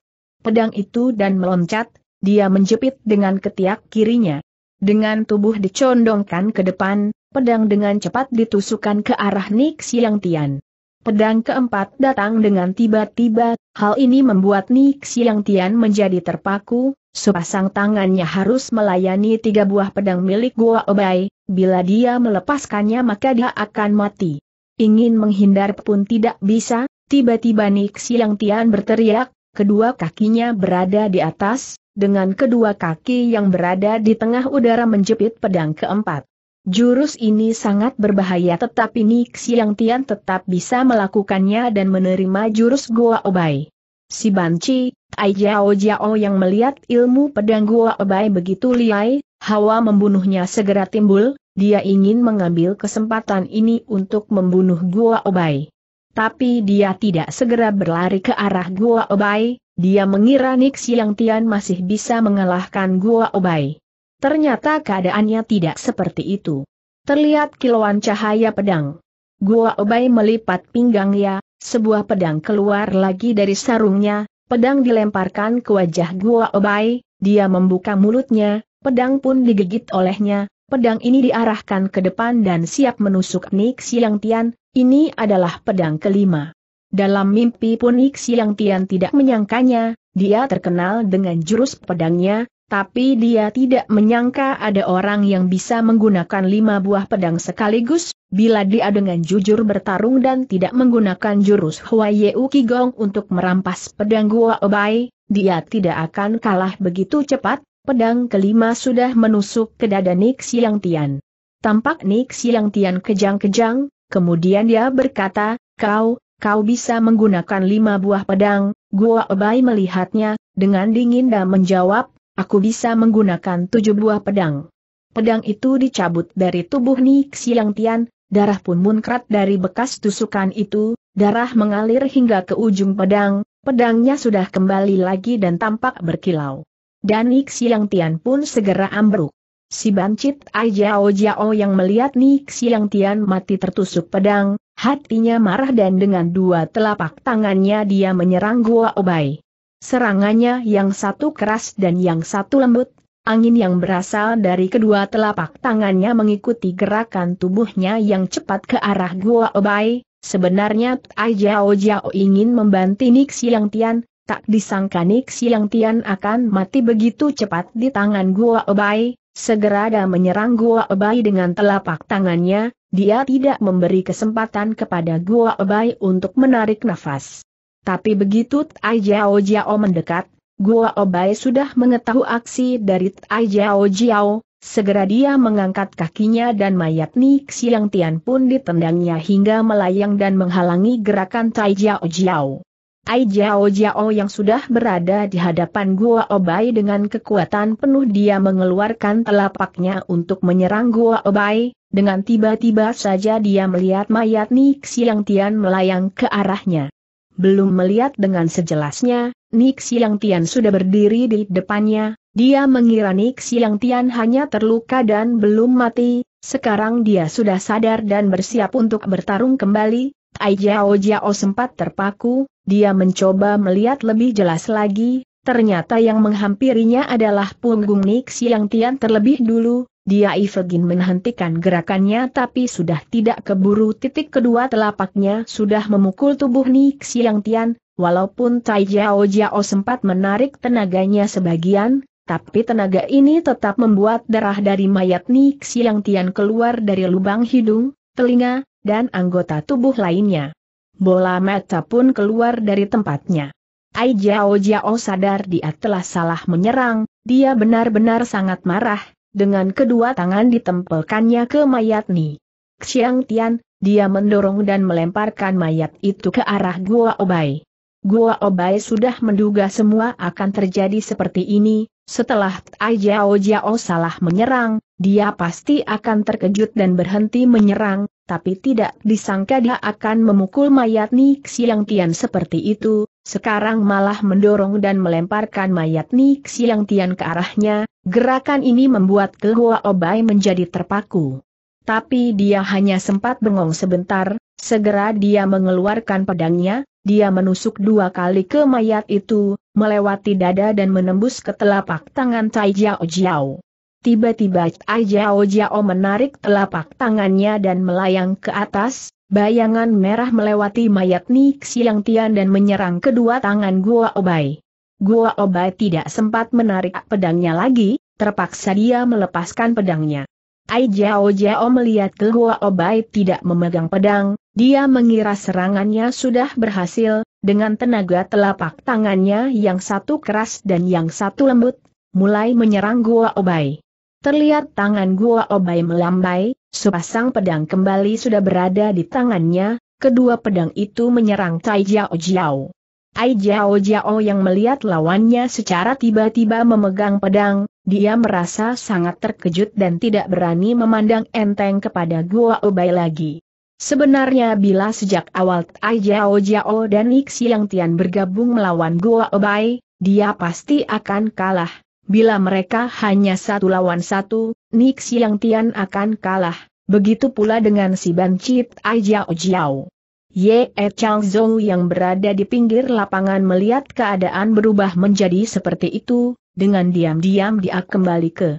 pedang itu dan meloncat, dia menjepit dengan ketiak kirinya. Dengan tubuh dicondongkan ke depan, pedang dengan cepat ditusukkan ke arah Nik Siang Tian. Pedang keempat datang dengan tiba-tiba, hal ini membuat Nik Siang Tian menjadi terpaku, sepasang tangannya harus melayani tiga buah pedang milik Gua Obai, bila dia melepaskannya maka dia akan mati. Ingin menghindar pun tidak bisa, tiba-tiba Nik Siang Tian berteriak, kedua kakinya berada di atas, dengan kedua kaki yang berada di tengah udara menjepit pedang keempat. Jurus ini sangat berbahaya tetapi Nix Yang Tian tetap bisa melakukannya dan menerima jurus Goa Obai. Si Banci, Tai Jiao Jiao yang melihat ilmu pedang Goa Obai begitu liai, hawa membunuhnya segera timbul, dia ingin mengambil kesempatan ini untuk membunuh Goa Obai. Tapi dia tidak segera berlari ke arah Gua Obai, dia mengira Nix Yang Tian masih bisa mengalahkan Gua Obai. Ternyata keadaannya tidak seperti itu. Terlihat kilauan cahaya pedang. Gua Obai melipat pinggangnya, sebuah pedang keluar lagi dari sarungnya, pedang dilemparkan ke wajah Gua Obai, dia membuka mulutnya, pedang pun digigit olehnya, Pedang ini diarahkan ke depan dan siap menusuk Nik Siang Tian, ini adalah pedang kelima. Dalam mimpi pun Nik Siang Tian tidak menyangkanya, dia terkenal dengan jurus pedangnya, tapi dia tidak menyangka ada orang yang bisa menggunakan lima buah pedang sekaligus, bila dia dengan jujur bertarung dan tidak menggunakan jurus Huai Yeu Qigong untuk merampas pedang Gua Obai, dia tidak akan kalah begitu cepat, Pedang kelima sudah menusuk ke dada Nik Siang Tian. Tampak Nik Siang Tian kejang-kejang, kemudian dia berkata, kau, kau bisa menggunakan lima buah pedang, Gua Obai melihatnya, dengan dingin dan menjawab, aku bisa menggunakan tujuh buah pedang. Pedang itu dicabut dari tubuh Nik Siang Tian, darah pun munkrat dari bekas tusukan itu, darah mengalir hingga ke ujung pedang, pedangnya sudah kembali lagi dan tampak berkilau. Dan Xiang Tian pun segera ambruk. Si Bancit Ai Jiao Jiao yang melihat Nik Siang Tian mati tertusuk pedang, hatinya marah dan dengan dua telapak tangannya dia menyerang Gua Obai. Serangannya yang satu keras dan yang satu lembut, angin yang berasal dari kedua telapak tangannya mengikuti gerakan tubuhnya yang cepat ke arah Gua Obai, sebenarnya Ai Jiao Jiao ingin membanti Nik Siang Tian, Tak disangka Nik Siang Tian akan mati begitu cepat di tangan Gua Obai, segera dia menyerang Gua Obai dengan telapak tangannya, dia tidak memberi kesempatan kepada Gua Obai untuk menarik nafas. Tapi begitu Tai Jiao Jiao mendekat, Gua Obai sudah mengetahui aksi dari Tai Jiao Jiao, segera dia mengangkat kakinya dan mayat Nik Siang Tian pun ditendangnya hingga melayang dan menghalangi gerakan Tai Jiao Jiao. Ai Jiao Jiao yang sudah berada di hadapan Gua Obai dengan kekuatan penuh dia mengeluarkan telapaknya untuk menyerang Gua Obai, dengan tiba-tiba saja dia melihat mayat Nix Yang Tian melayang ke arahnya. Belum melihat dengan sejelasnya, Nix Yang Tian sudah berdiri di depannya, dia mengira Nix Yang Tian hanya terluka dan belum mati, sekarang dia sudah sadar dan bersiap untuk bertarung kembali, Tai Jiao Jiao sempat terpaku, dia mencoba melihat lebih jelas lagi, ternyata yang menghampirinya adalah punggung Nix yang Tian terlebih dulu, dia Ifegin menghentikan gerakannya tapi sudah tidak keburu titik kedua telapaknya sudah memukul tubuh Nix yang Tian, walaupun Tai Jiao Jiao sempat menarik tenaganya sebagian, tapi tenaga ini tetap membuat darah dari mayat Nix yang Tian keluar dari lubang hidung, telinga, dan anggota tubuh lainnya. Bola mata pun keluar dari tempatnya. Ai Jiao Jiao sadar dia telah salah menyerang, dia benar-benar sangat marah, dengan kedua tangan ditempelkannya ke mayat Ni. Xiang Tian, dia mendorong dan melemparkan mayat itu ke arah Gua Obai. Gua Obai sudah menduga semua akan terjadi seperti ini, setelah Ai Jiao Jiao salah menyerang, dia pasti akan terkejut dan berhenti menyerang, tapi tidak disangka dia akan memukul mayat Nixiang Tian seperti itu, sekarang malah mendorong dan melemparkan mayat Nixiang Tian ke arahnya, gerakan ini membuat Kehua Obai menjadi terpaku. Tapi dia hanya sempat bengong sebentar, segera dia mengeluarkan pedangnya, dia menusuk dua kali ke mayat itu, melewati dada dan menembus ke telapak tangan Tai Jiao Jiao. Tiba-tiba aja Jiao Jiao menarik telapak tangannya dan melayang ke atas, bayangan merah melewati mayat Siang Tian dan menyerang kedua tangan Gua Obai. Gua Obai tidak sempat menarik pedangnya lagi, terpaksa dia melepaskan pedangnya. Aja Jiao Jiao melihat ke Gua Obai tidak memegang pedang, dia mengira serangannya sudah berhasil, dengan tenaga telapak tangannya yang satu keras dan yang satu lembut, mulai menyerang Gua Obai. Terlihat tangan Gua Obai melambai, sepasang pedang kembali sudah berada di tangannya, kedua pedang itu menyerang Tai Jiao Jiao. Tai Jiao Jiao yang melihat lawannya secara tiba-tiba memegang pedang, dia merasa sangat terkejut dan tidak berani memandang enteng kepada Gua Obai lagi. Sebenarnya bila sejak awal Tai Jiao Jiao dan Xiang Tian bergabung melawan Gua Obai, dia pasti akan kalah Bila mereka hanya satu lawan satu, Nix Yang Tian akan kalah, begitu pula dengan si Ban Chit Ai Jiao Ye Chang Zhou yang berada di pinggir lapangan melihat keadaan berubah menjadi seperti itu, dengan diam-diam dia kembali ke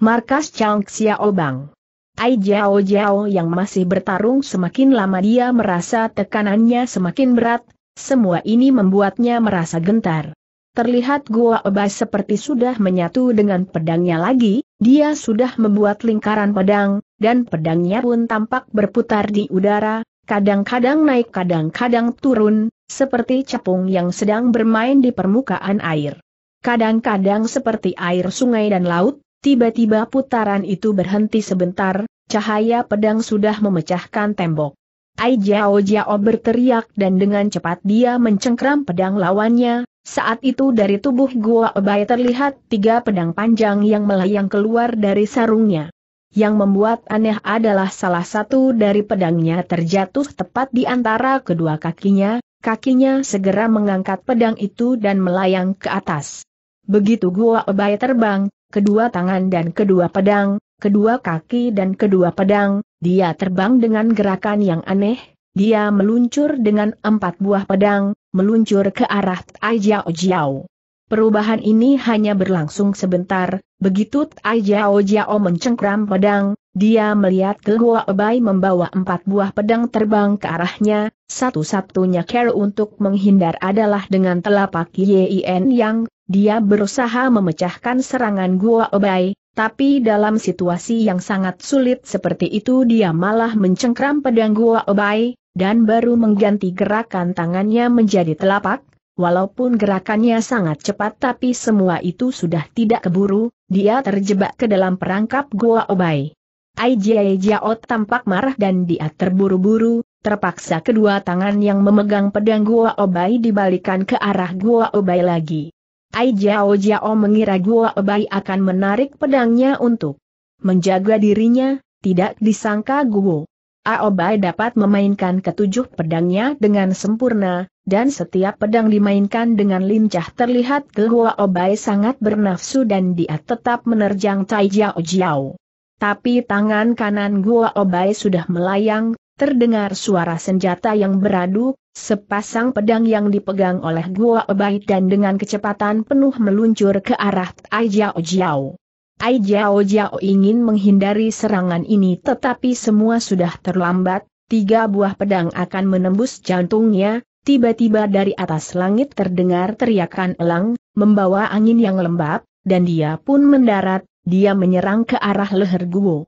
markas Chang Xiaobang. Ai Jiao Jiao yang masih bertarung semakin lama dia merasa tekanannya semakin berat, semua ini membuatnya merasa gentar. Terlihat gua ebas seperti sudah menyatu dengan pedangnya lagi, dia sudah membuat lingkaran pedang, dan pedangnya pun tampak berputar di udara, kadang-kadang naik kadang-kadang turun, seperti capung yang sedang bermain di permukaan air. Kadang-kadang seperti air sungai dan laut, tiba-tiba putaran itu berhenti sebentar, cahaya pedang sudah memecahkan tembok. Ai Jiao Jiao berteriak dan dengan cepat dia mencengkram pedang lawannya, saat itu dari tubuh Gua Obai terlihat tiga pedang panjang yang melayang keluar dari sarungnya. Yang membuat aneh adalah salah satu dari pedangnya terjatuh tepat di antara kedua kakinya, kakinya segera mengangkat pedang itu dan melayang ke atas. Begitu Gua Obai terbang, kedua tangan dan kedua pedang, kedua kaki dan kedua pedang, dia terbang dengan gerakan yang aneh, dia meluncur dengan empat buah pedang, meluncur ke arah Tai Jiao Jiao. Perubahan ini hanya berlangsung sebentar, begitu Tai Jiao Jiao mencengkram pedang, dia melihat ke Gua Ebai membawa empat buah pedang terbang ke arahnya, satu-satunya cara untuk menghindar adalah dengan telapak Yin Yang, dia berusaha memecahkan serangan Gua Obai, tapi dalam situasi yang sangat sulit seperti itu dia malah mencengkram pedang Gua Obai, dan baru mengganti gerakan tangannya menjadi telapak, walaupun gerakannya sangat cepat tapi semua itu sudah tidak keburu, dia terjebak ke dalam perangkap Gua Obai. Aijie Jiaot tampak marah dan dia terburu-buru, terpaksa kedua tangan yang memegang pedang Gua Obai dibalikan ke arah Gua Obai lagi. Ai Jiao Jiao mengira Gua Ebai akan menarik pedangnya untuk menjaga dirinya, tidak disangka Guo. Aobai dapat memainkan ketujuh pedangnya dengan sempurna, dan setiap pedang dimainkan dengan lincah terlihat Gua Obai sangat bernafsu dan dia tetap menerjang Tai Jiao Jiao. Tapi tangan kanan Gua Obai sudah melayang, terdengar suara senjata yang beradu, Sepasang pedang yang dipegang oleh Gua Obai dan dengan kecepatan penuh meluncur ke arah Tai Jiao Jiao. Tai Jiao Jiao ingin menghindari serangan ini tetapi semua sudah terlambat, tiga buah pedang akan menembus jantungnya, tiba-tiba dari atas langit terdengar teriakan elang, membawa angin yang lembab, dan dia pun mendarat, dia menyerang ke arah leher Guo.